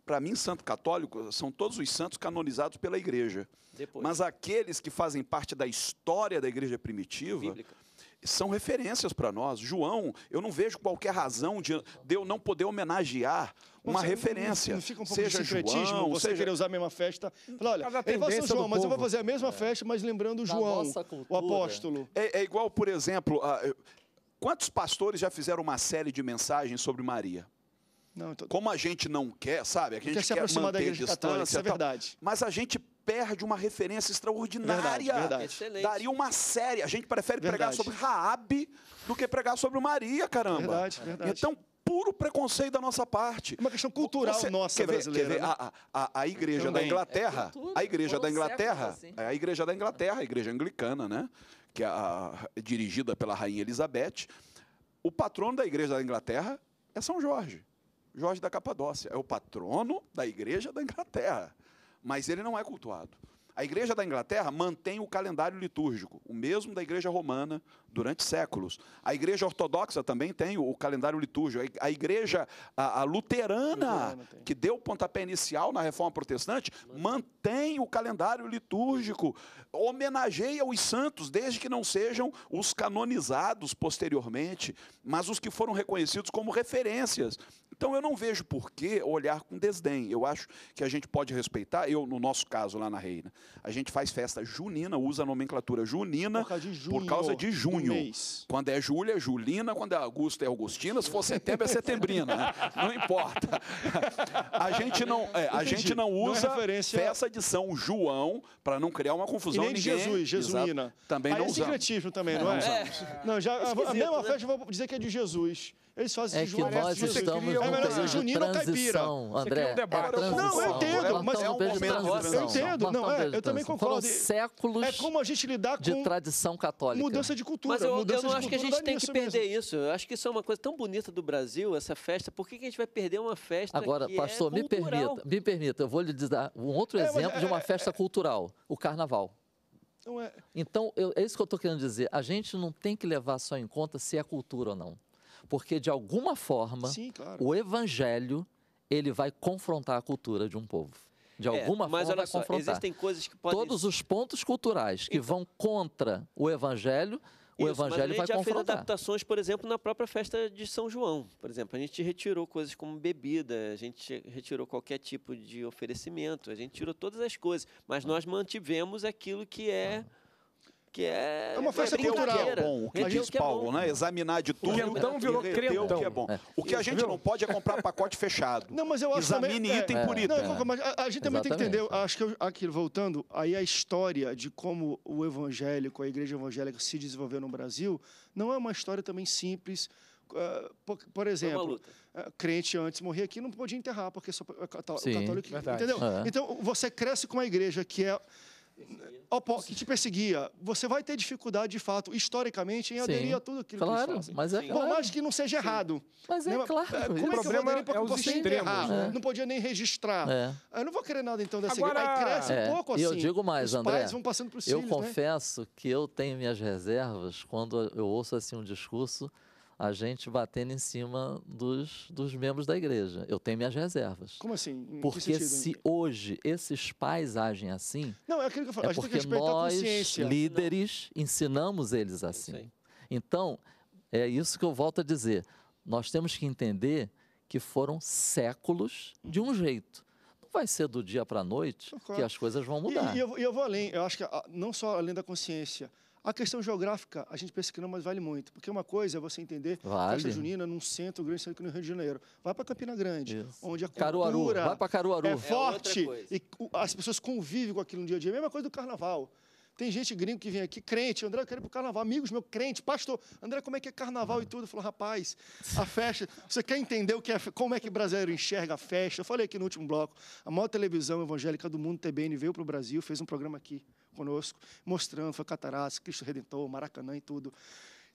Para mim, santo católico são todos os santos canonizados pela igreja. Depois. Mas aqueles que fazem parte da história da igreja primitiva. Bíblica são referências para nós. João, eu não vejo qualquer razão de, de eu não poder homenagear uma você, referência. Não, fica um pouco seja de João, você seja... querer usar a mesma festa. Hum, Fala, olha, eu vou João, mas eu vou fazer a mesma é. festa, mas lembrando João, o apóstolo. É, é, igual, por exemplo, a, Quantos pastores já fizeram uma série de mensagens sobre Maria? Não, tô... Então Como a gente não quer, sabe? A gente quer se aproximar da igreja católica, isso é verdade. mas a gente perde uma referência extraordinária. Verdade, verdade. Excelente. Daria uma série. A gente prefere verdade. pregar sobre Raabe do que pregar sobre Maria, caramba. Verdade, verdade. Então, puro preconceito da nossa parte. É uma questão cultural Você, nossa quer ver, brasileira. Quer ver, né? a, a, a, igreja Também. da Inglaterra, é cultura, a igreja da Inglaterra, assim. É a igreja da Inglaterra, a igreja anglicana, né? que é a, dirigida pela rainha Elizabeth, o patrono da igreja da Inglaterra é São Jorge, Jorge da Capadócia, é o patrono da igreja da Inglaterra, mas ele não é cultuado. A igreja da Inglaterra mantém o calendário litúrgico, o mesmo da igreja romana, durante séculos. A igreja ortodoxa também tem o calendário litúrgico. A igreja a, a luterana, que deu o pontapé inicial na reforma protestante, mantém o calendário litúrgico, homenageia os santos, desde que não sejam os canonizados posteriormente, mas os que foram reconhecidos como referências. Então eu não vejo por que olhar com desdém. Eu acho que a gente pode respeitar, eu no nosso caso lá na Reina, a gente faz festa junina, usa a nomenclatura junina por causa de junho. Por causa de junho junho. Quando é julho, é julina. Quando é agosto, é augustina. Se for setembro, é setembrina. Né? Não importa. A gente não, é, a gente não é usa não referência... de São João para não criar uma confusão. E nem ninguém, Jesus, jesuína. Também Aí não é usamos. sincretismo também, não é? Não, já, a mesma né? festa eu vou dizer que é de Jesus. Eles fazem é Que nós Jesus. estamos é melhor ser junino ou caipira. André, é um debate. É não, eu entendo, mas é um movimento de Eu entendo, não, é, eu também concordo. Foram séculos é como a gente lidar com de tradição católica. Mudança de cultura. Mas eu, eu não acho que a gente tem que perder mesmo. isso. Eu acho que isso é uma coisa tão bonita do Brasil, essa festa. Por que, que a gente vai perder uma festa Agora, que é pastor, é me permita, me permita, eu vou lhe dar um outro é, exemplo de é, uma festa cultural, o carnaval. Então, é isso que eu estou querendo dizer. A gente não tem que levar só em conta se é cultura ou não porque de alguma forma Sim, claro. o evangelho ele vai confrontar a cultura de um povo. De é, alguma é, mas forma, olha só, confrontar. existem coisas que podem... Todos os pontos culturais que então... vão contra o evangelho o evangelho mas a gente vai já confrontar. fez adaptações, por exemplo, na própria festa de São João. Por exemplo, a gente retirou coisas como bebida, a gente retirou qualquer tipo de oferecimento, a gente tirou todas as coisas, mas nós mantivemos aquilo que é ah que é. É uma é festa é cultural. É bom. O que diz Paulo, é né? Examinar de tudo. então virou crentão. O que é bom. O que a gente não pode é comprar pacote fechado. Não, mas eu acho Examine também, é, item por é. item. Não, mas a, a gente também tem que entender, acho que eu, aqui, voltando, aí a história de como o evangélico, a igreja evangélica se desenvolveu no Brasil, não é uma história também simples. Ah, por, por exemplo, ah, crente antes morrer aqui não podia enterrar, porque só o católico. Sim, entendeu? Então, você cresce com uma igreja que é que te perseguia, você vai ter dificuldade, de fato, historicamente, em Sim. aderir a tudo aquilo claro, que eles fazem. Mas é Por claro. mais que não seja Sim. errado. Mas é né? claro. É, como o é problema que eu é os extremos. Né? Não podia nem registrar. É. Eu não vou querer nada, então, dessa Agora... Aí cresce é. um pouco assim. E eu digo mais, André. eu né? confesso né? que eu tenho minhas reservas quando eu ouço assim um discurso a gente batendo em cima dos, dos membros da igreja. Eu tenho minhas reservas. Como assim? Em porque se então? hoje esses pais agem assim, não, é, aquilo que eu falo. é porque nós, líderes, não. ensinamos eles assim. Então, é isso que eu volto a dizer. Nós temos que entender que foram séculos de um jeito Não vai ser do dia para a noite claro. que as coisas vão mudar. E, e, eu, e, eu, vou além, eu acho que ah, não só além da consciência, a questão geográfica, a gente pensa que não, mas vale muito. Porque uma coisa é você entender vale. festa junina é num centro grande, centro no Rio de Janeiro. Vai para Campina Grande, Isso. onde a cultura Caruaru. Vai para Caruaru. é, é forte é e as pessoas convivem com aquilo no dia a dia. A mesma coisa do carnaval. Tem gente gringo que vem aqui, crente, André, eu quero ir pro carnaval. Amigos meu crente, pastor, André, como é que é carnaval e tudo? falou rapaz, a festa, você quer entender o que é, como é que o brasileiro enxerga a festa? Eu falei aqui no último bloco, a maior televisão evangélica do mundo, TBN, veio pro Brasil, fez um programa aqui conosco, mostrando, foi Cataratas, Cristo Redentor, Maracanã e tudo.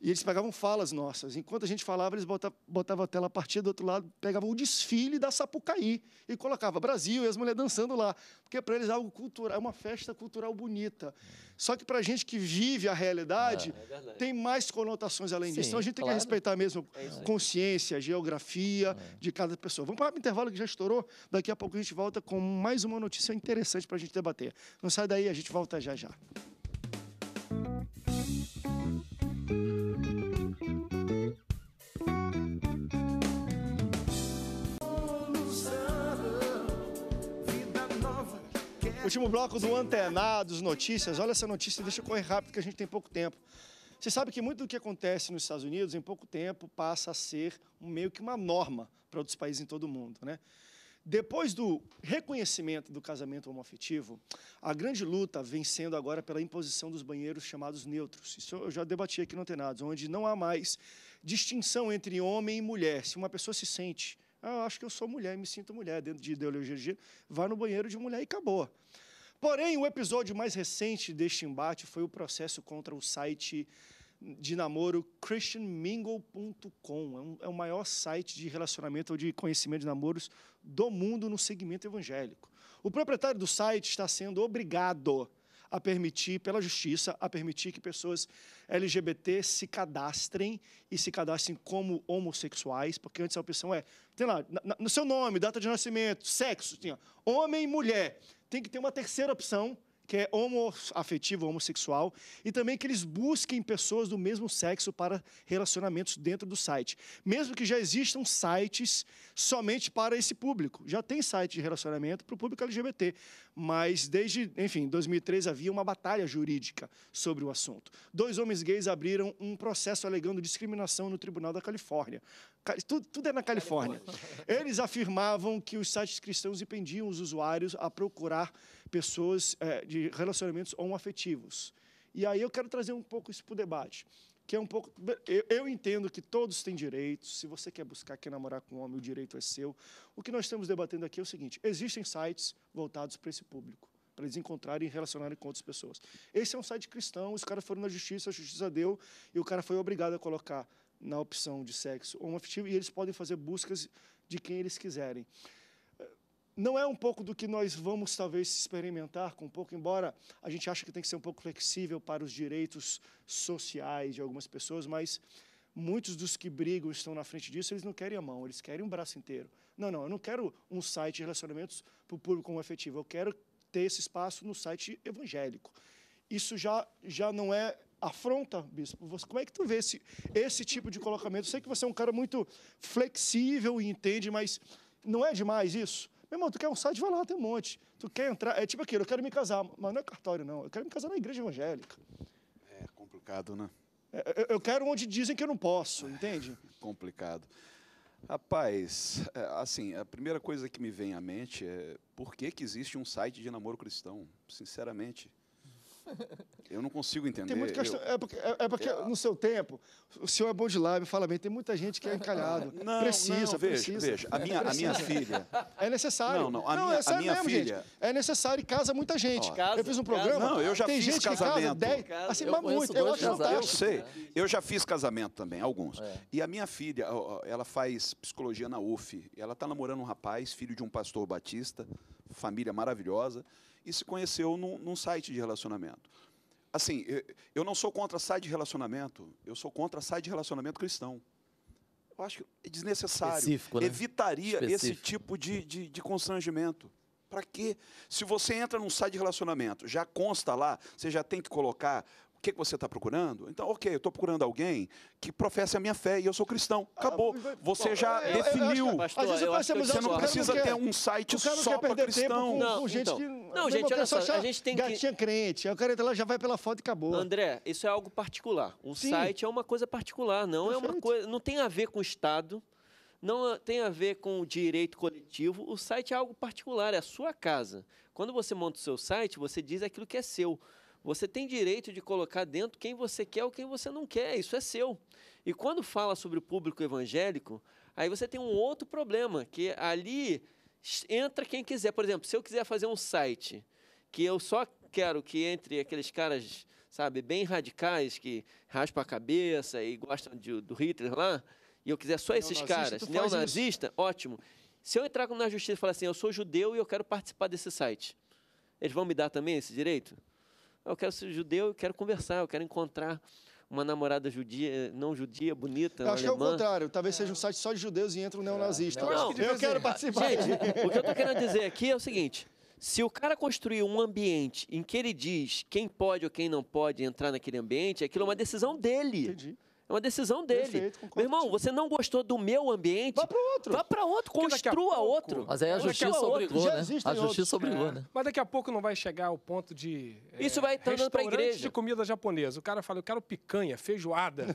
E eles pegavam falas nossas. Enquanto a gente falava, eles botavam, botavam a tela a partir do outro lado, pegavam o desfile da Sapucaí e colocava Brasil e as mulheres dançando lá. Porque para eles é algo cultural, é uma festa cultural bonita. Só que para a gente que vive a realidade, ah, é tem mais conotações além Sim, disso. Então a gente tem que respeitar mesmo é consciência, geografia é. de cada pessoa. Vamos para o intervalo que já estourou. Daqui a pouco a gente volta com mais uma notícia interessante para a gente debater. Não sai daí, a gente volta já já. último bloco do Antenados Notícias. Olha essa notícia, deixa eu correr rápido que a gente tem pouco tempo. Você sabe que muito do que acontece nos Estados Unidos, em pouco tempo, passa a ser meio que uma norma para outros países em todo o mundo, né? Depois do reconhecimento do casamento homoafetivo, a grande luta vem sendo agora pela imposição dos banheiros chamados neutros. Isso eu já debati aqui no Antenados, onde não há mais distinção entre homem e mulher. Se uma pessoa se sente, ah, eu acho que eu sou mulher, me sinto mulher, dentro de ideologia, vai no banheiro de mulher e acabou. Porém, o episódio mais recente deste embate foi o processo contra o site de namoro christianmingle.com. É, é, o maior site de relacionamento ou de conhecimento de namoros do mundo no segmento evangélico. O proprietário do site está sendo obrigado a permitir, pela justiça, a permitir que pessoas LGBT se cadastrem e se cadastrem como homossexuais, porque antes a opção é, tem lá, no seu nome, data de nascimento, sexo, tinha homem e mulher tem que ter uma terceira opção, que é homoafetivo, homossexual, e também que eles busquem pessoas do mesmo sexo para relacionamentos dentro do site. Mesmo que já existam sites somente para esse público. Já tem site de relacionamento para o público LGBT, mas desde, enfim, 2003 havia uma batalha jurídica sobre o assunto. Dois homens gays abriram um processo alegando discriminação no Tribunal da Califórnia. Tudo, tudo é na Califórnia. Eles afirmavam que os sites cristãos impendiam os usuários a procurar pessoas, é, de relacionamentos homoafetivos. E aí eu quero trazer um pouco isso para o debate, que é um pouco... Eu, eu entendo que todos têm direitos, se você quer buscar, quer namorar com um homem, o direito é seu. O que nós estamos debatendo aqui é o seguinte, existem sites voltados para esse público para eles encontrarem e relacionarem com outras pessoas. Esse é um site cristão, os caras foram na justiça, a justiça deu, e o cara foi obrigado a colocar na opção de sexo afetivo, e eles podem fazer buscas de quem eles quiserem não é um pouco do que nós vamos talvez experimentar com um pouco, embora a gente ache que tem que ser um pouco flexível para os direitos sociais de algumas pessoas, mas muitos dos que brigam estão na frente disso, eles não querem a mão, eles querem um braço inteiro. Não, não, eu não quero um site de relacionamentos para o público como efetivo, eu quero ter esse espaço no site evangélico. Isso já, já não é afronta, bispo? Como é que tu vê esse, esse tipo de colocamento? sei que você é um cara muito flexível e entende, mas não é demais isso? Meu irmão, tu quer um site? Vai lá, tem um monte. Tu quer entrar? É tipo aquilo, eu quero me casar, mas não é cartório, não. Eu quero me casar na igreja evangélica. É complicado, né? É, é eu quero onde dizem que eu não posso, entende? É complicado. Rapaz, é, assim, a primeira coisa que me vem à mente é por que, que existe um site de namoro cristão? Sinceramente, eu não consigo entender. Tem questão, eu, é porque, é, é porque no seu tempo, o senhor é bom de lábio, fala bem, tem muita gente que é encalhado. Não, precisa, não, veja, precisa. Veja, a é minha, a minha filha. É necessário. Não, não, a não, minha, é a minha mesmo, filha. Gente. É necessário e casa muita gente. Ó, casa, eu fiz um programa. Casa, não, eu já tem fiz gente casamento. Que casa, assim, eu muito. É eu, acho eu sei. Eu já fiz casamento também, alguns. É. E a minha filha, ela faz psicologia na UF. Ela está namorando um rapaz, filho de um pastor batista, família maravilhosa e se conheceu num, num site de relacionamento. Assim, eu, não sou contra site de relacionamento, eu sou contra site de relacionamento cristão. Eu acho que é desnecessário. Específico, né? Evitaria Específico. esse tipo de, de, de constrangimento. Para quê? Se você entra num site de relacionamento, já consta lá, você já tem que colocar que, que você está procurando? Então, ok, eu estou procurando alguém que professe a minha fé e eu sou cristão. Ah, acabou. Você já eu, eu, é, definiu. Eu, Pastor, você assim, não precisa ter um site só para cristão. não, com gente então. que, não gente, olha só, a gente tem gatinha que... Gatinha crente, o cara lá já vai pela foto e acabou. André, isso é algo particular. Um Sim. site é uma coisa particular, não Perfeito. é uma coisa... Não tem a ver com o Estado, não tem a ver com o direito coletivo. O site é algo particular, é a sua casa. Quando você monta o seu site, você diz aquilo que é seu. Você tem direito de colocar dentro quem você quer ou quem você não quer, isso é seu. E quando fala sobre o público evangélico, aí você tem um outro problema, que ali entra quem quiser. Por exemplo, se eu quiser fazer um site que eu só quero que entre aqueles caras, sabe, bem radicais, que raspam a cabeça e gostam de, do Hitler lá, e eu quiser só esses caras, neonazista, isso. ótimo. Se eu entrar na justiça e falar assim, eu sou judeu e eu quero participar desse site, eles vão me dar também esse direito? Eu quero ser judeu, eu quero conversar, eu quero encontrar uma namorada judia, não judia, bonita. Eu acho alemã. que é o contrário. Talvez seja um site só de judeus e entra um neonazista. Não, eu, não, eu quero participar. Gente, o que eu estou querendo dizer aqui é o seguinte: se o cara construir um ambiente em que ele diz quem pode ou quem não pode entrar naquele ambiente, aquilo é uma decisão dele. Entendi. É uma decisão dele. Perfeito, Meu irmão, você não gostou do meu ambiente? Vá para outro. Vá para outro, construa pouco, outro. Mas aí a justiça obrigou, né? A justiça obrigou, é. né? Mas daqui a pouco não vai chegar ao ponto de é, Isso vai estar para igreja de comida japonesa. O cara fala, eu quero picanha, feijoada.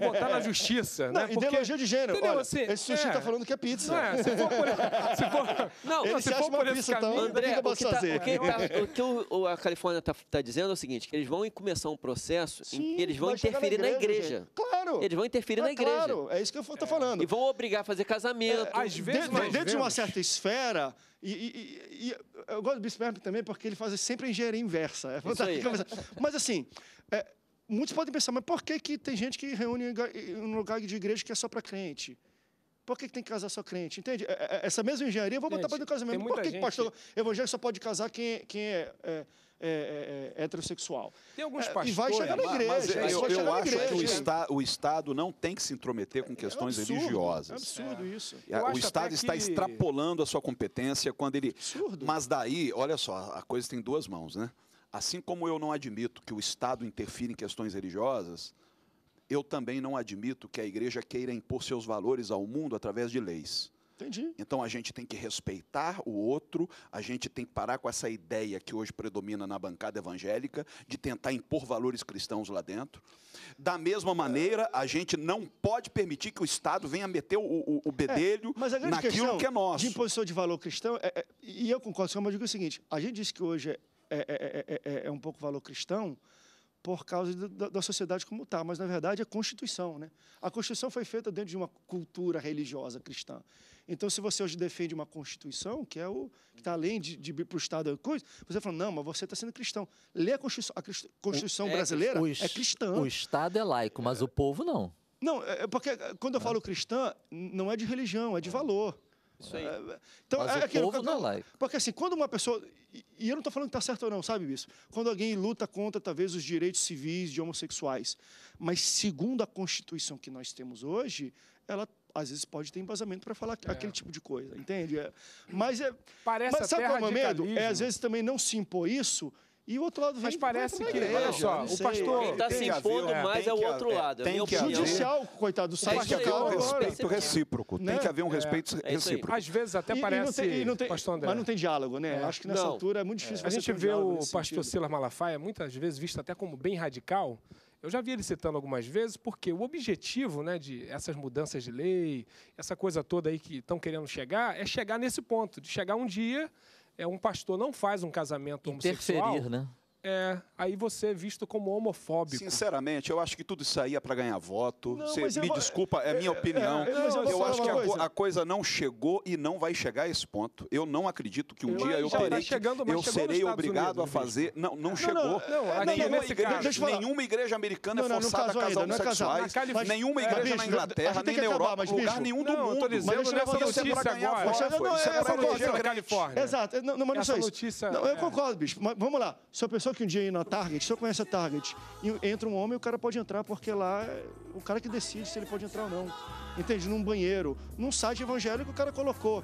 Vou botar na justiça, não, né? Porque, ideologia de gênero. Entendeu? Olha, assim, esse sushi é, tá falando que é pizza. Não, se for por, se for, não, Ele se, for por esse caminho, André, o que, tá, o que, o que tá, tá, o, a Califórnia está tá dizendo é o seguinte, eles vão começar um processo em que eles vão interferir na igreja. Claro claro. Eles vão interferir na é igreja. Claro, é isso que eu estou é. falando. E vão obrigar a fazer casamento. É, às vezes, dentro, dentro de uma certa esfera, e, e, e, eu gosto do Bispo também porque ele faz sempre a engenharia inversa. É fantástico. Mas assim, é, muitos podem pensar, mas por que, que tem gente que reúne em um lugar de igreja que é só para crente? Por que, que tem que casar só crente? Entende? É, é, é essa mesma engenharia, vou botar para do casamento. Por que, que pastor evangélico só pode casar quem, quem é, é é, é, heterossexual. Tem alguns pastores. E vai chegar na igreja. Mas, mas eu, eu acho igreja. que o, está, o, Estado não tem que se intrometer com questões absurdo, religiosas. É absurdo isso. o Estado está que... extrapolando a sua competência quando ele. Absurdo. Mas daí, olha só, a coisa tem duas mãos, né? Assim como eu não admito que o Estado interfira em questões religiosas, eu também não admito que a igreja queira impor seus valores ao mundo através de leis. Entendi. Então a gente tem que respeitar o outro, a gente tem que parar com essa ideia que hoje predomina na bancada evangélica de tentar impor valores cristãos lá dentro. Da mesma maneira, a gente não pode permitir que o Estado venha meter o, o, o bedelho é, naquilo que é nosso. De imposição de valor cristão, é, é, e eu concordo com o mas digo o seguinte: a gente diz que hoje é, é, é, é, um pouco valor cristão, por causa da, da sociedade como está, mas na verdade é a Constituição. Né? A Constituição foi feita dentro de uma cultura religiosa cristã. Então, se você hoje defende uma Constituição, que é o que está além de, de ir para o Estado coisa, você fala, não, mas você está sendo cristão. Lê a Constituição. É, a Constituição o, brasileira é, é cristã. O Estado é laico, mas é. o povo não. Não, é, é porque quando eu né? falo cristã, não é de religião, é de é. valor. Isso aí. É, é. Então, Mas é aquilo, povo não, não Porque assim, quando uma pessoa. E eu não estou falando que está certo ou não, sabe isso? Quando alguém luta contra, talvez, os direitos civis de homossexuais. Mas, segundo a Constituição que nós temos hoje, ela às vezes pode ter embasamento para falar é. aquele tipo de coisa, entende? É. Mas é. Parece mas sabe qual é o meu medo? É às vezes também não se impor isso e o outro lado vem. Mas parece que, igreja, olha só, o pastor. Quem tá está se impondo é, né? mais é o outro lado. Tem é que haver. judicial, coitado, do Tem que haver um respeito recíproco. Né? Tem que haver um respeito né? é. É recíproco. Às vezes até e, parece. E não tem, e não tem, pastor André. Mas não tem diálogo, né? É. Acho que nessa não. altura é muito difícil é. A gente um vê o pastor Silas Malafaia, muitas vezes visto até como bem radical. Eu já vi ele citando algumas vezes, porque o objetivo né, de essas mudanças de lei, essa coisa toda aí que estão querendo chegar, é chegar nesse ponto, de chegar um dia é, um pastor não faz um casamento homossexual. Interferir, né? É, aí você é visto como homofóbico. Sinceramente, eu acho que tudo isso aí é para ganhar voto. Não, você, me vou... desculpa, é, é minha é, opinião. É, não, eu, acho que a, coisa. a, coisa não chegou e não vai chegar a esse ponto. Eu não acredito que um dia eu tá terei chegando, eu serei obrigado Unidos, a fazer. Não, não, chegou. nenhuma, igreja, nenhuma igreja americana é forçada a casar homossexuais. Nenhuma é, igreja na Inglaterra, nem na Europa, lugar nenhum do mundo. mas Estou dizendo nessa notícia agora. Isso é para proteger a Exato. Não, mas não só isso. Eu concordo, bicho. Vamos lá. Se a pessoa que um dia ir na Target, se eu conhece a Target, entra um homem, o cara pode entrar porque lá é o cara que decide se ele pode entrar ou não. Entende? Num banheiro, num site evangélico o cara colocou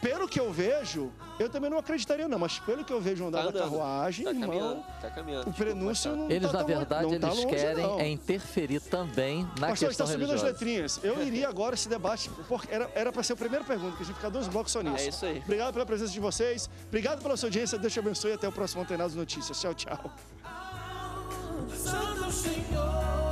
pelo que eu vejo, eu também não acreditaria, não, mas pelo que eu vejo andar tá da carruagem, tá irmão, caminhando, tá caminhando, o prenúncio não Eles, tá na verdade, não tá eles longe, querem não. é interferir também na Pastor, tá questão está subindo as letrinhas. Eu iria agora esse debate, porque era para ser a primeira pergunta, que a gente ficar dois blocos só ah, nisso. é isso aí. Obrigado pela presença de vocês, obrigado pela sua audiência, Deus te abençoe e até o próximo Antenados Notícias. Tchau, tchau. Santo Senhor.